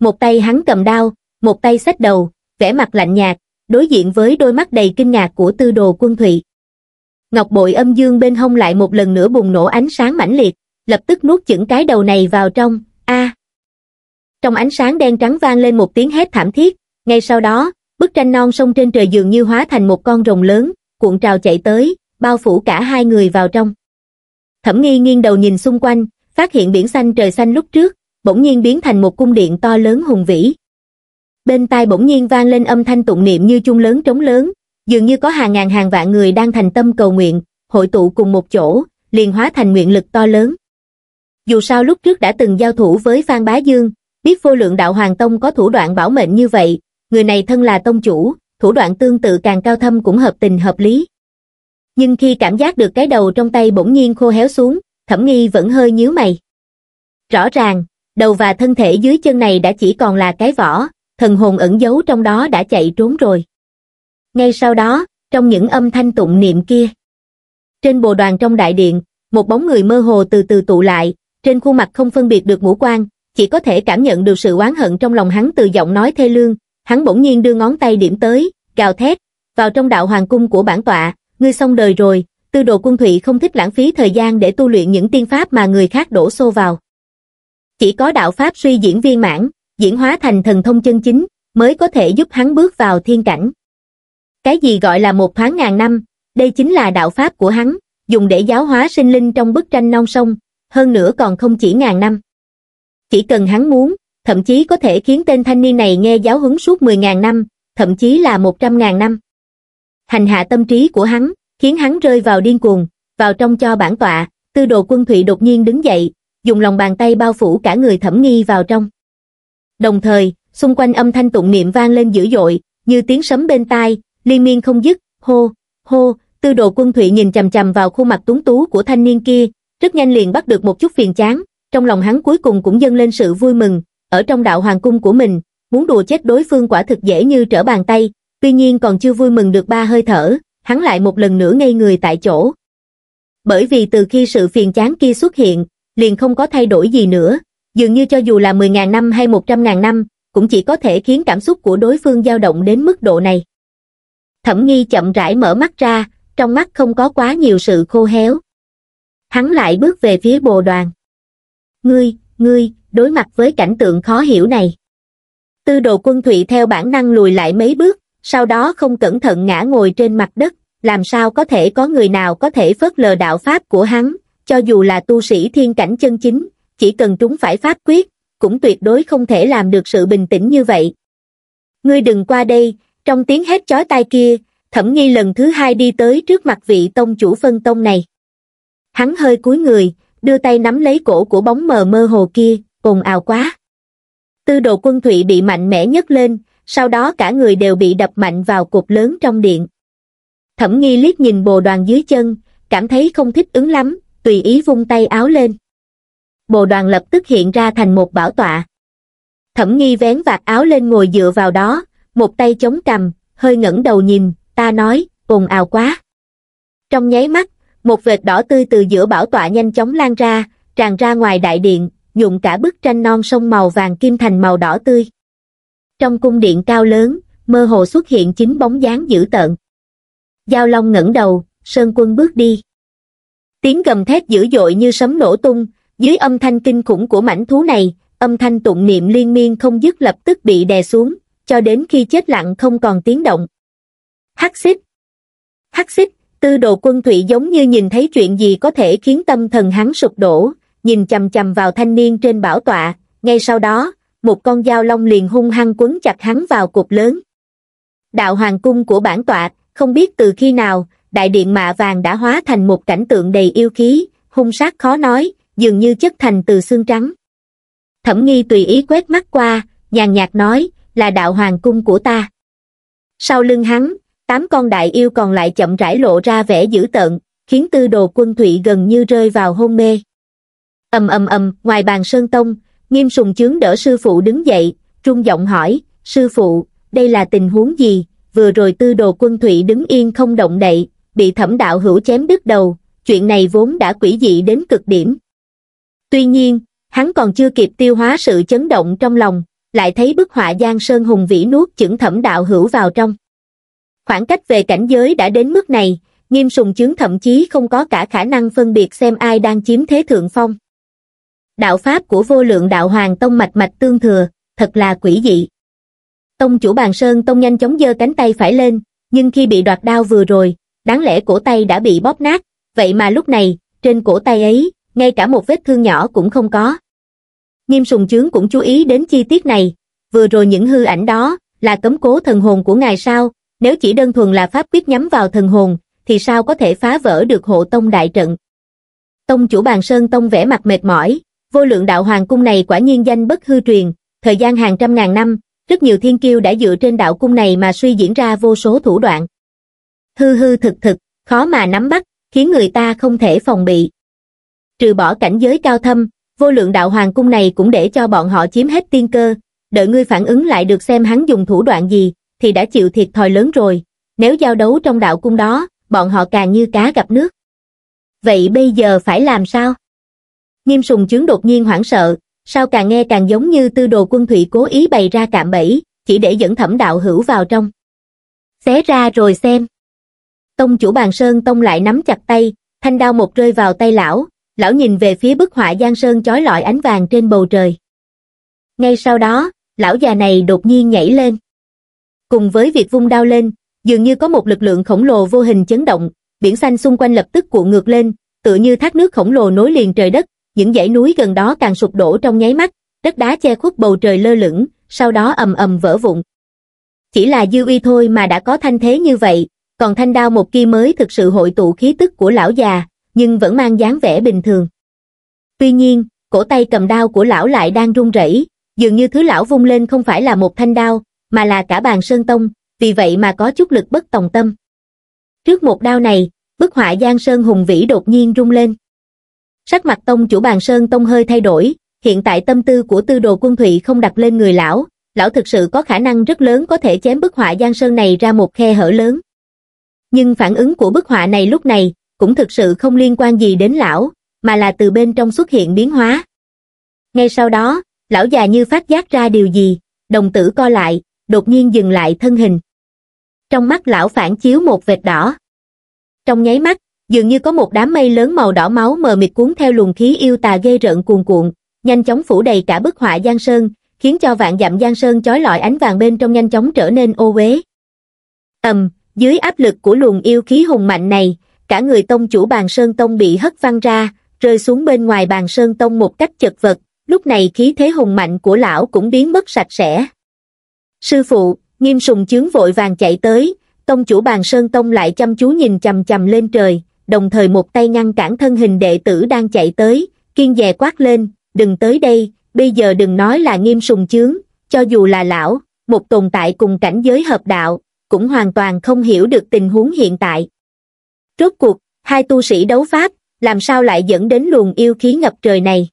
một tay hắn cầm đao một tay xách đầu vẻ mặt lạnh nhạt đối diện với đôi mắt đầy kinh ngạc của tư đồ quân thụy ngọc bội âm dương bên hông lại một lần nữa bùng nổ ánh sáng mãnh liệt lập tức nuốt chửng cái đầu này vào trong a trong ánh sáng đen trắng vang lên một tiếng hét thảm thiết ngay sau đó, bức tranh non sông trên trời dường như hóa thành một con rồng lớn, cuộn trào chạy tới, bao phủ cả hai người vào trong. Thẩm nghi nghiêng đầu nhìn xung quanh, phát hiện biển xanh trời xanh lúc trước, bỗng nhiên biến thành một cung điện to lớn hùng vĩ. Bên tai bỗng nhiên vang lên âm thanh tụng niệm như chung lớn trống lớn, dường như có hàng ngàn hàng vạn người đang thành tâm cầu nguyện, hội tụ cùng một chỗ, liền hóa thành nguyện lực to lớn. Dù sao lúc trước đã từng giao thủ với Phan Bá Dương, biết vô lượng đạo Hoàng Tông có thủ đoạn bảo mệnh như vậy, người này thân là tông chủ, thủ đoạn tương tự càng cao thâm cũng hợp tình hợp lý. Nhưng khi cảm giác được cái đầu trong tay bỗng nhiên khô héo xuống, thẩm nghi vẫn hơi nhíu mày. Rõ ràng, đầu và thân thể dưới chân này đã chỉ còn là cái vỏ, thần hồn ẩn giấu trong đó đã chạy trốn rồi. Ngay sau đó, trong những âm thanh tụng niệm kia, trên bồ đoàn trong đại điện, một bóng người mơ hồ từ từ tụ lại, trên khuôn mặt không phân biệt được ngũ quan, chỉ có thể cảm nhận được sự oán hận trong lòng hắn từ giọng nói thê lương, hắn bỗng nhiên đưa ngón tay điểm tới, gào thét, vào trong đạo hoàng cung của bản tọa, ngươi xong đời rồi, tư đồ quân thụy không thích lãng phí thời gian để tu luyện những tiên pháp mà người khác đổ xô vào. Chỉ có đạo pháp suy diễn viên mãn, diễn hóa thành thần thông chân chính, mới có thể giúp hắn bước vào thiên cảnh. Cái gì gọi là một thoáng ngàn năm, đây chính là đạo pháp của hắn, dùng để giáo hóa sinh linh trong bức tranh non sông, hơn nữa còn không chỉ ngàn năm. Chỉ cần hắn muốn, thậm chí có thể khiến tên thanh niên này nghe giáo huấn suốt 10.000 năm, thậm chí là 100.000 năm. Hành hạ tâm trí của hắn, khiến hắn rơi vào điên cuồng, vào trong cho bản tọa, tư đồ quân thụy đột nhiên đứng dậy, dùng lòng bàn tay bao phủ cả người thẩm nghi vào trong. Đồng thời, xung quanh âm thanh tụng niệm vang lên dữ dội, như tiếng sấm bên tai, liên miên không dứt, hô, hô, tư đồ quân thụy nhìn chầm chầm vào khuôn mặt túng tú của thanh niên kia, rất nhanh liền bắt được một chút phiền chán, trong lòng hắn cuối cùng cũng dâng lên sự vui mừng, ở trong đạo hoàng cung của mình, muốn đùa chết đối phương quả thực dễ như trở bàn tay, tuy nhiên còn chưa vui mừng được ba hơi thở, hắn lại một lần nữa ngây người tại chỗ. Bởi vì từ khi sự phiền chán kia xuất hiện, liền không có thay đổi gì nữa, dường như cho dù là 10.000 năm hay 100.000 năm, cũng chỉ có thể khiến cảm xúc của đối phương dao động đến mức độ này. Thẩm nghi chậm rãi mở mắt ra, trong mắt không có quá nhiều sự khô héo. Hắn lại bước về phía bồ đoàn. Ngươi, ngươi, đối mặt với cảnh tượng khó hiểu này. Tư đồ quân Thụy theo bản năng lùi lại mấy bước, sau đó không cẩn thận ngã ngồi trên mặt đất, làm sao có thể có người nào có thể phớt lờ đạo pháp của hắn, cho dù là tu sĩ thiên cảnh chân chính, chỉ cần trúng phải pháp quyết, cũng tuyệt đối không thể làm được sự bình tĩnh như vậy. Ngươi đừng qua đây, trong tiếng hét chói tai kia, thẩm nghi lần thứ hai đi tới trước mặt vị tông chủ phân tông này. Hắn hơi cúi người, đưa tay nắm lấy cổ của bóng mờ mơ hồ kia, ồn ào quá. Tư đồ quân thụy bị mạnh mẽ nhấc lên, sau đó cả người đều bị đập mạnh vào cục lớn trong điện. Thẩm nghi liếc nhìn bồ đoàn dưới chân, cảm thấy không thích ứng lắm, tùy ý vung tay áo lên. Bồ đoàn lập tức hiện ra thành một bảo tọa. Thẩm nghi vén vạt áo lên ngồi dựa vào đó, một tay chống cằm, hơi ngẩng đầu nhìn, ta nói, ồn ào quá. Trong nháy mắt, một vệt đỏ tươi từ giữa bảo tọa nhanh chóng lan ra, tràn ra ngoài đại điện, nhuộm cả bức tranh non sông màu vàng kim thành màu đỏ tươi. Trong cung điện cao lớn, mơ hồ xuất hiện chính bóng dáng dữ tợn. Giao Long ngẩng đầu, Sơn Quân bước đi. Tiếng gầm thét dữ dội như sấm nổ tung, dưới âm thanh kinh khủng của mảnh thú này, âm thanh tụng niệm liên miên không dứt lập tức bị đè xuống, cho đến khi chết lặng không còn tiếng động. Hắc xích Hắc xích, tư đồ quân thủy giống như nhìn thấy chuyện gì có thể khiến tâm thần hắn sụp đổ, nhìn chầm chầm vào thanh niên trên bảo tọa ngay sau đó một con dao long liền hung hăng quấn chặt hắn vào cột lớn đạo hoàng cung của bản tọa không biết từ khi nào đại điện mạ vàng đã hóa thành một cảnh tượng đầy yêu khí hung sát khó nói dường như chất thành từ xương trắng thẩm nghi tùy ý quét mắt qua nhàn nhạt nói là đạo hoàng cung của ta sau lưng hắn tám con đại yêu còn lại chậm rãi lộ ra vẻ dữ tợn khiến tư đồ quân thủy gần như rơi vào hôn mê ầm ầm ầm ngoài bàn sơn tông nghiêm sùng chướng đỡ sư phụ đứng dậy trung giọng hỏi sư phụ đây là tình huống gì vừa rồi tư đồ quân thủy đứng yên không động đậy bị thẩm đạo hữu chém đứt đầu chuyện này vốn đã quỷ dị đến cực điểm tuy nhiên hắn còn chưa kịp tiêu hóa sự chấn động trong lòng lại thấy bức họa giang sơn hùng vĩ nuốt chửng thẩm đạo hữu vào trong khoảng cách về cảnh giới đã đến mức này nghiêm sùng chướng thậm chí không có cả khả năng phân biệt xem ai đang chiếm thế thượng phong đạo pháp của vô lượng đạo hoàng tông mạch mạch tương thừa, thật là quỷ dị. Tông chủ bàn sơn tông nhanh chóng giơ cánh tay phải lên, nhưng khi bị đoạt đao vừa rồi, đáng lẽ cổ tay đã bị bóp nát, vậy mà lúc này, trên cổ tay ấy, ngay cả một vết thương nhỏ cũng không có. Nghiêm sùng chướng cũng chú ý đến chi tiết này, vừa rồi những hư ảnh đó, là cấm cố thần hồn của ngài sao, nếu chỉ đơn thuần là pháp quyết nhắm vào thần hồn, thì sao có thể phá vỡ được hộ tông đại trận. Tông chủ bàn sơn tông vẻ mặt mệt mỏi, vô lượng đạo hoàng cung này quả nhiên danh bất hư truyền, thời gian hàng trăm ngàn năm, rất nhiều thiên kiêu đã dựa trên đạo cung này mà suy diễn ra vô số thủ đoạn. Hư hư thực thực, khó mà nắm bắt, khiến người ta không thể phòng bị. Trừ bỏ cảnh giới cao thâm, vô lượng đạo hoàng cung này cũng để cho bọn họ chiếm hết tiên cơ, đợi ngươi phản ứng lại được xem hắn dùng thủ đoạn gì, thì đã chịu thiệt thòi lớn rồi, nếu giao đấu trong đạo cung đó, bọn họ càng như cá gặp nước. Vậy bây giờ phải làm sao? Nghiêm sùng chướng đột nhiên hoảng sợ, sao càng nghe càng giống như tư đồ quân thủy cố ý bày ra cạm bẫy, chỉ để dẫn thẩm đạo hữu vào trong. Xé ra rồi xem. Tông chủ bàn sơn tông lại nắm chặt tay, thanh đao một rơi vào tay lão, lão nhìn về phía bức họa giang sơn chói lọi ánh vàng trên bầu trời. Ngay sau đó, lão già này đột nhiên nhảy lên. Cùng với việc vung đao lên, dường như có một lực lượng khổng lồ vô hình chấn động, biển xanh xung quanh lập tức cuộn ngược lên, tựa như thác nước khổng lồ nối liền trời đất, những dãy núi gần đó càng sụp đổ trong nháy mắt, đất đá che khuất bầu trời lơ lửng, sau đó ầm ầm vỡ vụn. Chỉ là dư uy thôi mà đã có thanh thế như vậy, còn thanh đao một kia mới thực sự hội tụ khí tức của lão già, nhưng vẫn mang dáng vẻ bình thường. Tuy nhiên, cổ tay cầm đao của lão lại đang run rẩy, dường như thứ lão vung lên không phải là một thanh đao, mà là cả bàn sơn tông, vì vậy mà có chút lực bất tòng tâm. Trước một đao này, bức họa Giang Sơn hùng vĩ đột nhiên rung lên sắc mặt tông chủ bàn sơn tông hơi thay đổi hiện tại tâm tư của tư đồ quân thụy không đặt lên người lão lão thực sự có khả năng rất lớn có thể chém bức họa giang sơn này ra một khe hở lớn nhưng phản ứng của bức họa này lúc này cũng thực sự không liên quan gì đến lão mà là từ bên trong xuất hiện biến hóa ngay sau đó lão già như phát giác ra điều gì đồng tử co lại đột nhiên dừng lại thân hình trong mắt lão phản chiếu một vệt đỏ trong nháy mắt dường như có một đám mây lớn màu đỏ máu mờ mịt cuốn theo luồng khí yêu tà ghê rợn cuồn cuộn, nhanh chóng phủ đầy cả bức họa Giang Sơn, khiến cho vạn dặm Giang Sơn chói lọi ánh vàng bên trong nhanh chóng trở nên ô uế. Ầm, dưới áp lực của luồng yêu khí hùng mạnh này, cả người tông chủ bàn Sơn Tông bị hất văng ra, rơi xuống bên ngoài bàn Sơn Tông một cách chật vật, lúc này khí thế hùng mạnh của lão cũng biến mất sạch sẽ. Sư phụ, nghiêm sùng chướng vội vàng chạy tới, tông chủ bàn Sơn Tông lại chăm chú nhìn chầm chầm lên trời, đồng thời một tay ngăn cản thân hình đệ tử đang chạy tới, kiên dè quát lên, đừng tới đây, bây giờ đừng nói là nghiêm sùng chướng, cho dù là lão, một tồn tại cùng cảnh giới hợp đạo, cũng hoàn toàn không hiểu được tình huống hiện tại. Rốt cuộc, hai tu sĩ đấu pháp, làm sao lại dẫn đến luồng yêu khí ngập trời này?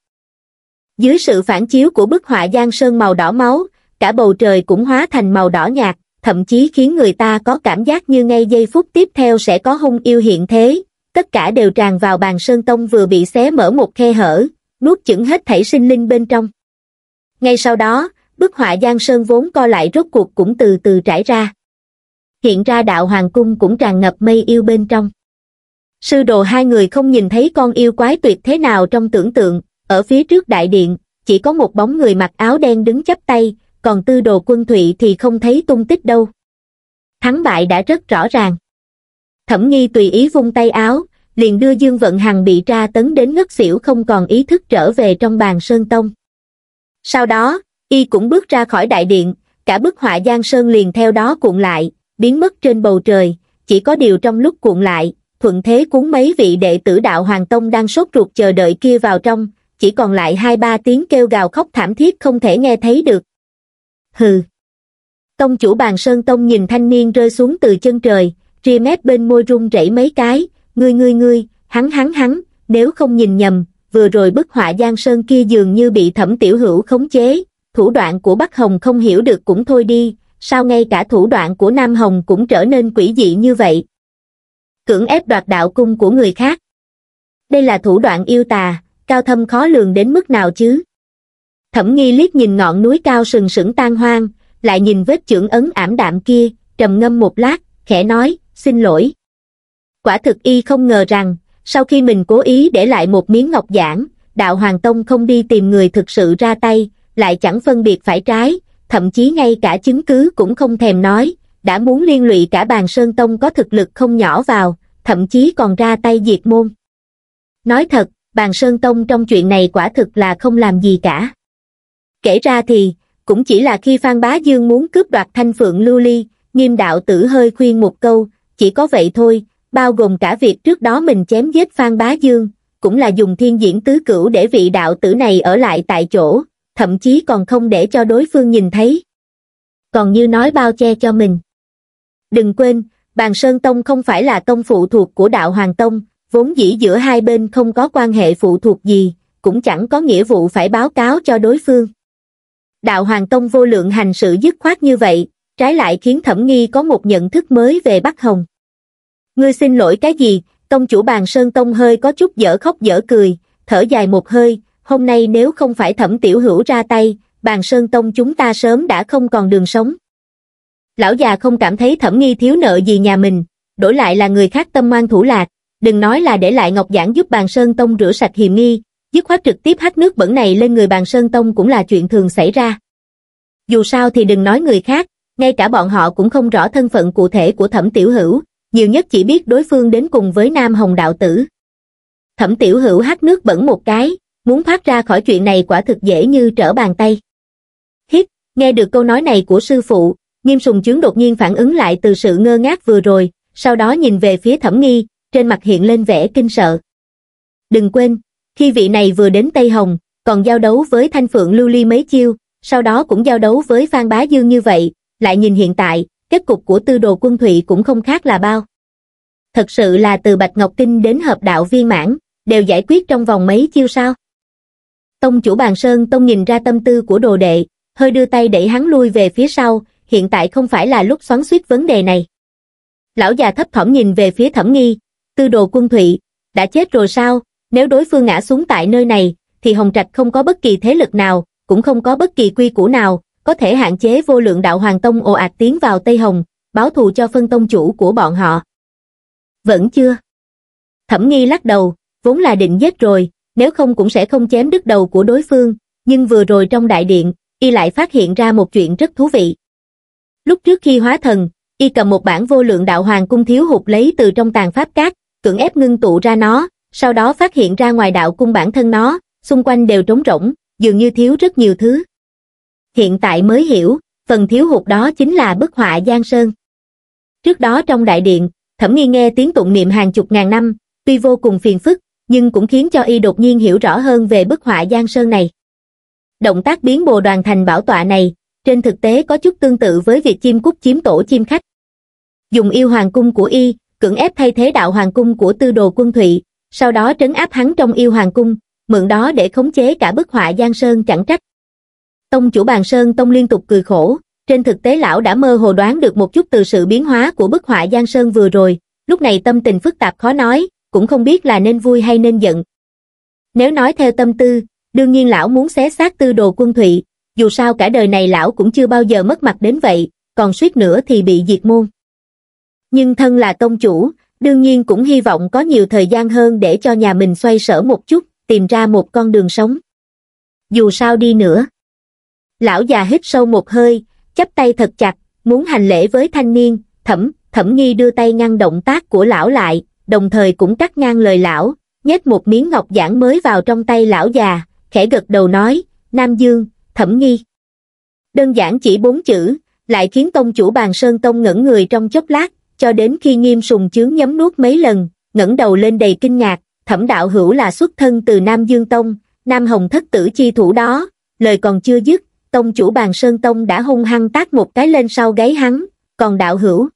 Dưới sự phản chiếu của bức họa Giang Sơn màu đỏ máu, cả bầu trời cũng hóa thành màu đỏ nhạt, thậm chí khiến người ta có cảm giác như ngay giây phút tiếp theo sẽ có hung yêu hiện thế, tất cả đều tràn vào bàn sơn tông vừa bị xé mở một khe hở, nuốt chửng hết thảy sinh linh bên trong. Ngay sau đó, bức họa Giang Sơn vốn co lại rốt cuộc cũng từ từ trải ra. Hiện ra đạo Hoàng Cung cũng tràn ngập mây yêu bên trong. Sư đồ hai người không nhìn thấy con yêu quái tuyệt thế nào trong tưởng tượng, ở phía trước đại điện, chỉ có một bóng người mặc áo đen đứng chắp tay, còn tư đồ quân thụy thì không thấy tung tích đâu. Thắng bại đã rất rõ ràng thẩm nghi tùy ý vung tay áo liền đưa dương vận hằng bị tra tấn đến ngất xỉu không còn ý thức trở về trong bàn sơn tông sau đó y cũng bước ra khỏi đại điện cả bức họa giang sơn liền theo đó cuộn lại biến mất trên bầu trời chỉ có điều trong lúc cuộn lại thuận thế cuốn mấy vị đệ tử đạo hoàng tông đang sốt ruột chờ đợi kia vào trong chỉ còn lại hai ba tiếng kêu gào khóc thảm thiết không thể nghe thấy được hừ tông chủ bàn sơn tông nhìn thanh niên rơi xuống từ chân trời Rimet bên môi rung rẩy mấy cái, ngươi ngươi ngươi, hắn hắn hắn, nếu không nhìn nhầm, vừa rồi bức họa Giang Sơn kia dường như bị thẩm tiểu hữu khống chế, thủ đoạn của Bắc Hồng không hiểu được cũng thôi đi, sao ngay cả thủ đoạn của Nam Hồng cũng trở nên quỷ dị như vậy. Cưỡng ép đoạt đạo cung của người khác. Đây là thủ đoạn yêu tà, cao thâm khó lường đến mức nào chứ. Thẩm nghi liếc nhìn ngọn núi cao sừng sững tan hoang, lại nhìn vết chưởng ấn ảm đạm kia, trầm ngâm một lát, khẽ nói, xin lỗi. Quả thực y không ngờ rằng, sau khi mình cố ý để lại một miếng ngọc giản, đạo Hoàng Tông không đi tìm người thực sự ra tay, lại chẳng phân biệt phải trái, thậm chí ngay cả chứng cứ cũng không thèm nói, đã muốn liên lụy cả bàn Sơn Tông có thực lực không nhỏ vào, thậm chí còn ra tay diệt môn. Nói thật, bàn Sơn Tông trong chuyện này quả thực là không làm gì cả. Kể ra thì, cũng chỉ là khi Phan Bá Dương muốn cướp đoạt thanh phượng lưu ly, nghiêm đạo tử hơi khuyên một câu, chỉ có vậy thôi, bao gồm cả việc trước đó mình chém giết Phan Bá Dương, cũng là dùng thiên diễn tứ cửu để vị đạo tử này ở lại tại chỗ, thậm chí còn không để cho đối phương nhìn thấy. Còn như nói bao che cho mình. Đừng quên, Bàn Sơn Tông không phải là tông phụ thuộc của đạo Hoàng Tông, vốn dĩ giữa hai bên không có quan hệ phụ thuộc gì, cũng chẳng có nghĩa vụ phải báo cáo cho đối phương. Đạo Hoàng Tông vô lượng hành sự dứt khoát như vậy, trái lại khiến Thẩm Nghi có một nhận thức mới về Bắc Hồng. Ngươi xin lỗi cái gì, công chủ bàn Sơn Tông hơi có chút dở khóc dở cười, thở dài một hơi, hôm nay nếu không phải Thẩm Tiểu Hữu ra tay, bàn Sơn Tông chúng ta sớm đã không còn đường sống. Lão già không cảm thấy Thẩm Nghi thiếu nợ gì nhà mình, đổi lại là người khác tâm ngoan thủ lạc, đừng nói là để lại Ngọc Giảng giúp bàn Sơn Tông rửa sạch hiềm nghi, dứt khoát trực tiếp hát nước bẩn này lên người bàn Sơn Tông cũng là chuyện thường xảy ra. Dù sao thì đừng nói người khác, ngay cả bọn họ cũng không rõ thân phận cụ thể của thẩm tiểu hữu, nhiều nhất chỉ biết đối phương đến cùng với Nam Hồng Đạo Tử. Thẩm tiểu hữu hát nước bẩn một cái, muốn thoát ra khỏi chuyện này quả thực dễ như trở bàn tay. Hít, nghe được câu nói này của sư phụ, nghiêm sùng chướng đột nhiên phản ứng lại từ sự ngơ ngác vừa rồi, sau đó nhìn về phía thẩm nghi, trên mặt hiện lên vẻ kinh sợ. Đừng quên, khi vị này vừa đến Tây Hồng, còn giao đấu với Thanh Phượng Lưu Ly mấy chiêu, sau đó cũng giao đấu với Phan Bá Dương như vậy, lại nhìn hiện tại, kết cục của tư đồ quân thụy cũng không khác là bao. Thật sự là từ Bạch Ngọc Kinh đến hợp đạo viên mãn, đều giải quyết trong vòng mấy chiêu sao. Tông chủ bàn Sơn Tông nhìn ra tâm tư của đồ đệ, hơi đưa tay đẩy hắn lui về phía sau, hiện tại không phải là lúc xoắn suýt vấn đề này. Lão già thấp thỏm nhìn về phía thẩm nghi, tư đồ quân thụy, đã chết rồi sao, nếu đối phương ngã xuống tại nơi này, thì Hồng Trạch không có bất kỳ thế lực nào, cũng không có bất kỳ quy củ nào, có thể hạn chế vô lượng đạo Hoàng Tông ồ ạt tiến vào Tây Hồng, báo thù cho phân tông chủ của bọn họ. Vẫn chưa. Thẩm nghi lắc đầu, vốn là định giết rồi, nếu không cũng sẽ không chém đứt đầu của đối phương, nhưng vừa rồi trong đại điện, y lại phát hiện ra một chuyện rất thú vị. Lúc trước khi hóa thần, y cầm một bản vô lượng đạo hoàng cung thiếu hụt lấy từ trong tàn pháp cát, cưỡng ép ngưng tụ ra nó, sau đó phát hiện ra ngoài đạo cung bản thân nó, xung quanh đều trống rỗng, dường như thiếu rất nhiều thứ hiện tại mới hiểu, phần thiếu hụt đó chính là bức họa Giang Sơn. Trước đó trong đại điện, thẩm nghi nghe tiếng tụng niệm hàng chục ngàn năm, tuy vô cùng phiền phức, nhưng cũng khiến cho y đột nhiên hiểu rõ hơn về bức họa Giang Sơn này. Động tác biến bồ đoàn thành bảo tọa này, trên thực tế có chút tương tự với việc chim cúc chiếm tổ chim khách. Dùng yêu hoàng cung của y, cưỡng ép thay thế đạo hoàng cung của tư đồ quân thụy, sau đó trấn áp hắn trong yêu hoàng cung, mượn đó để khống chế cả bức họa Giang Sơn chẳng trách Tông chủ bàn sơn tông liên tục cười khổ, trên thực tế lão đã mơ hồ đoán được một chút từ sự biến hóa của bức họa Giang Sơn vừa rồi, lúc này tâm tình phức tạp khó nói, cũng không biết là nên vui hay nên giận. Nếu nói theo tâm tư, đương nhiên lão muốn xé xác tư đồ quân thụy, dù sao cả đời này lão cũng chưa bao giờ mất mặt đến vậy, còn suýt nữa thì bị diệt môn. Nhưng thân là tông chủ, đương nhiên cũng hy vọng có nhiều thời gian hơn để cho nhà mình xoay sở một chút, tìm ra một con đường sống. Dù sao đi nữa, lão già hít sâu một hơi, chắp tay thật chặt, muốn hành lễ với thanh niên, thẩm, thẩm nghi đưa tay ngăn động tác của lão lại, đồng thời cũng cắt ngang lời lão, nhét một miếng ngọc giản mới vào trong tay lão già, khẽ gật đầu nói, Nam Dương, thẩm nghi. Đơn giản chỉ bốn chữ, lại khiến tông chủ bàn sơn tông ngẩn người trong chốc lát, cho đến khi nghiêm sùng chướng nhấm nuốt mấy lần, ngẩng đầu lên đầy kinh ngạc, thẩm đạo hữu là xuất thân từ Nam Dương Tông, Nam Hồng thất tử chi thủ đó, lời còn chưa dứt, tông chủ bàn sơn tông đã hung hăng tác một cái lên sau gáy hắn, còn đạo hữu.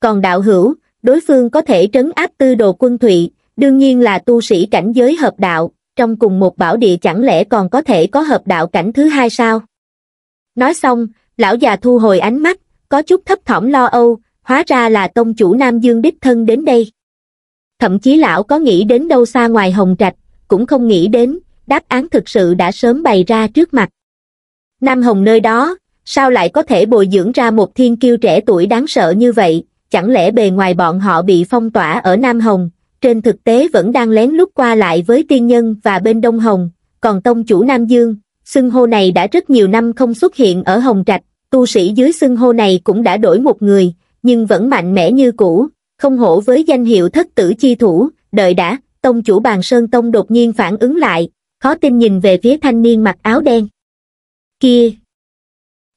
Còn đạo hữu, đối phương có thể trấn áp tư đồ quân thụy, đương nhiên là tu sĩ cảnh giới hợp đạo, trong cùng một bảo địa chẳng lẽ còn có thể có hợp đạo cảnh thứ hai sao? Nói xong, lão già thu hồi ánh mắt, có chút thấp thỏm lo âu, hóa ra là tông chủ Nam Dương đích thân đến đây. Thậm chí lão có nghĩ đến đâu xa ngoài hồng trạch, cũng không nghĩ đến, đáp án thực sự đã sớm bày ra trước mặt. Nam Hồng nơi đó, sao lại có thể bồi dưỡng ra một thiên kiêu trẻ tuổi đáng sợ như vậy, chẳng lẽ bề ngoài bọn họ bị phong tỏa ở Nam Hồng, trên thực tế vẫn đang lén lút qua lại với tiên nhân và bên Đông Hồng, còn tông chủ Nam Dương, xưng hô này đã rất nhiều năm không xuất hiện ở Hồng Trạch, tu sĩ dưới xưng hô này cũng đã đổi một người, nhưng vẫn mạnh mẽ như cũ, không hổ với danh hiệu thất tử chi thủ, đợi đã, tông chủ bàn Sơn Tông đột nhiên phản ứng lại, khó tin nhìn về phía thanh niên mặc áo đen kia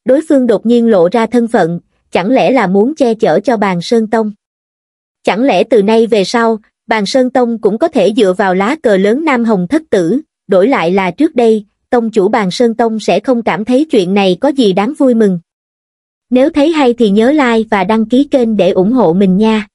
đối phương đột nhiên lộ ra thân phận chẳng lẽ là muốn che chở cho bàn sơn tông chẳng lẽ từ nay về sau bàn sơn tông cũng có thể dựa vào lá cờ lớn nam hồng thất tử đổi lại là trước đây tông chủ bàn sơn tông sẽ không cảm thấy chuyện này có gì đáng vui mừng nếu thấy hay thì nhớ like và đăng ký kênh để ủng hộ mình nha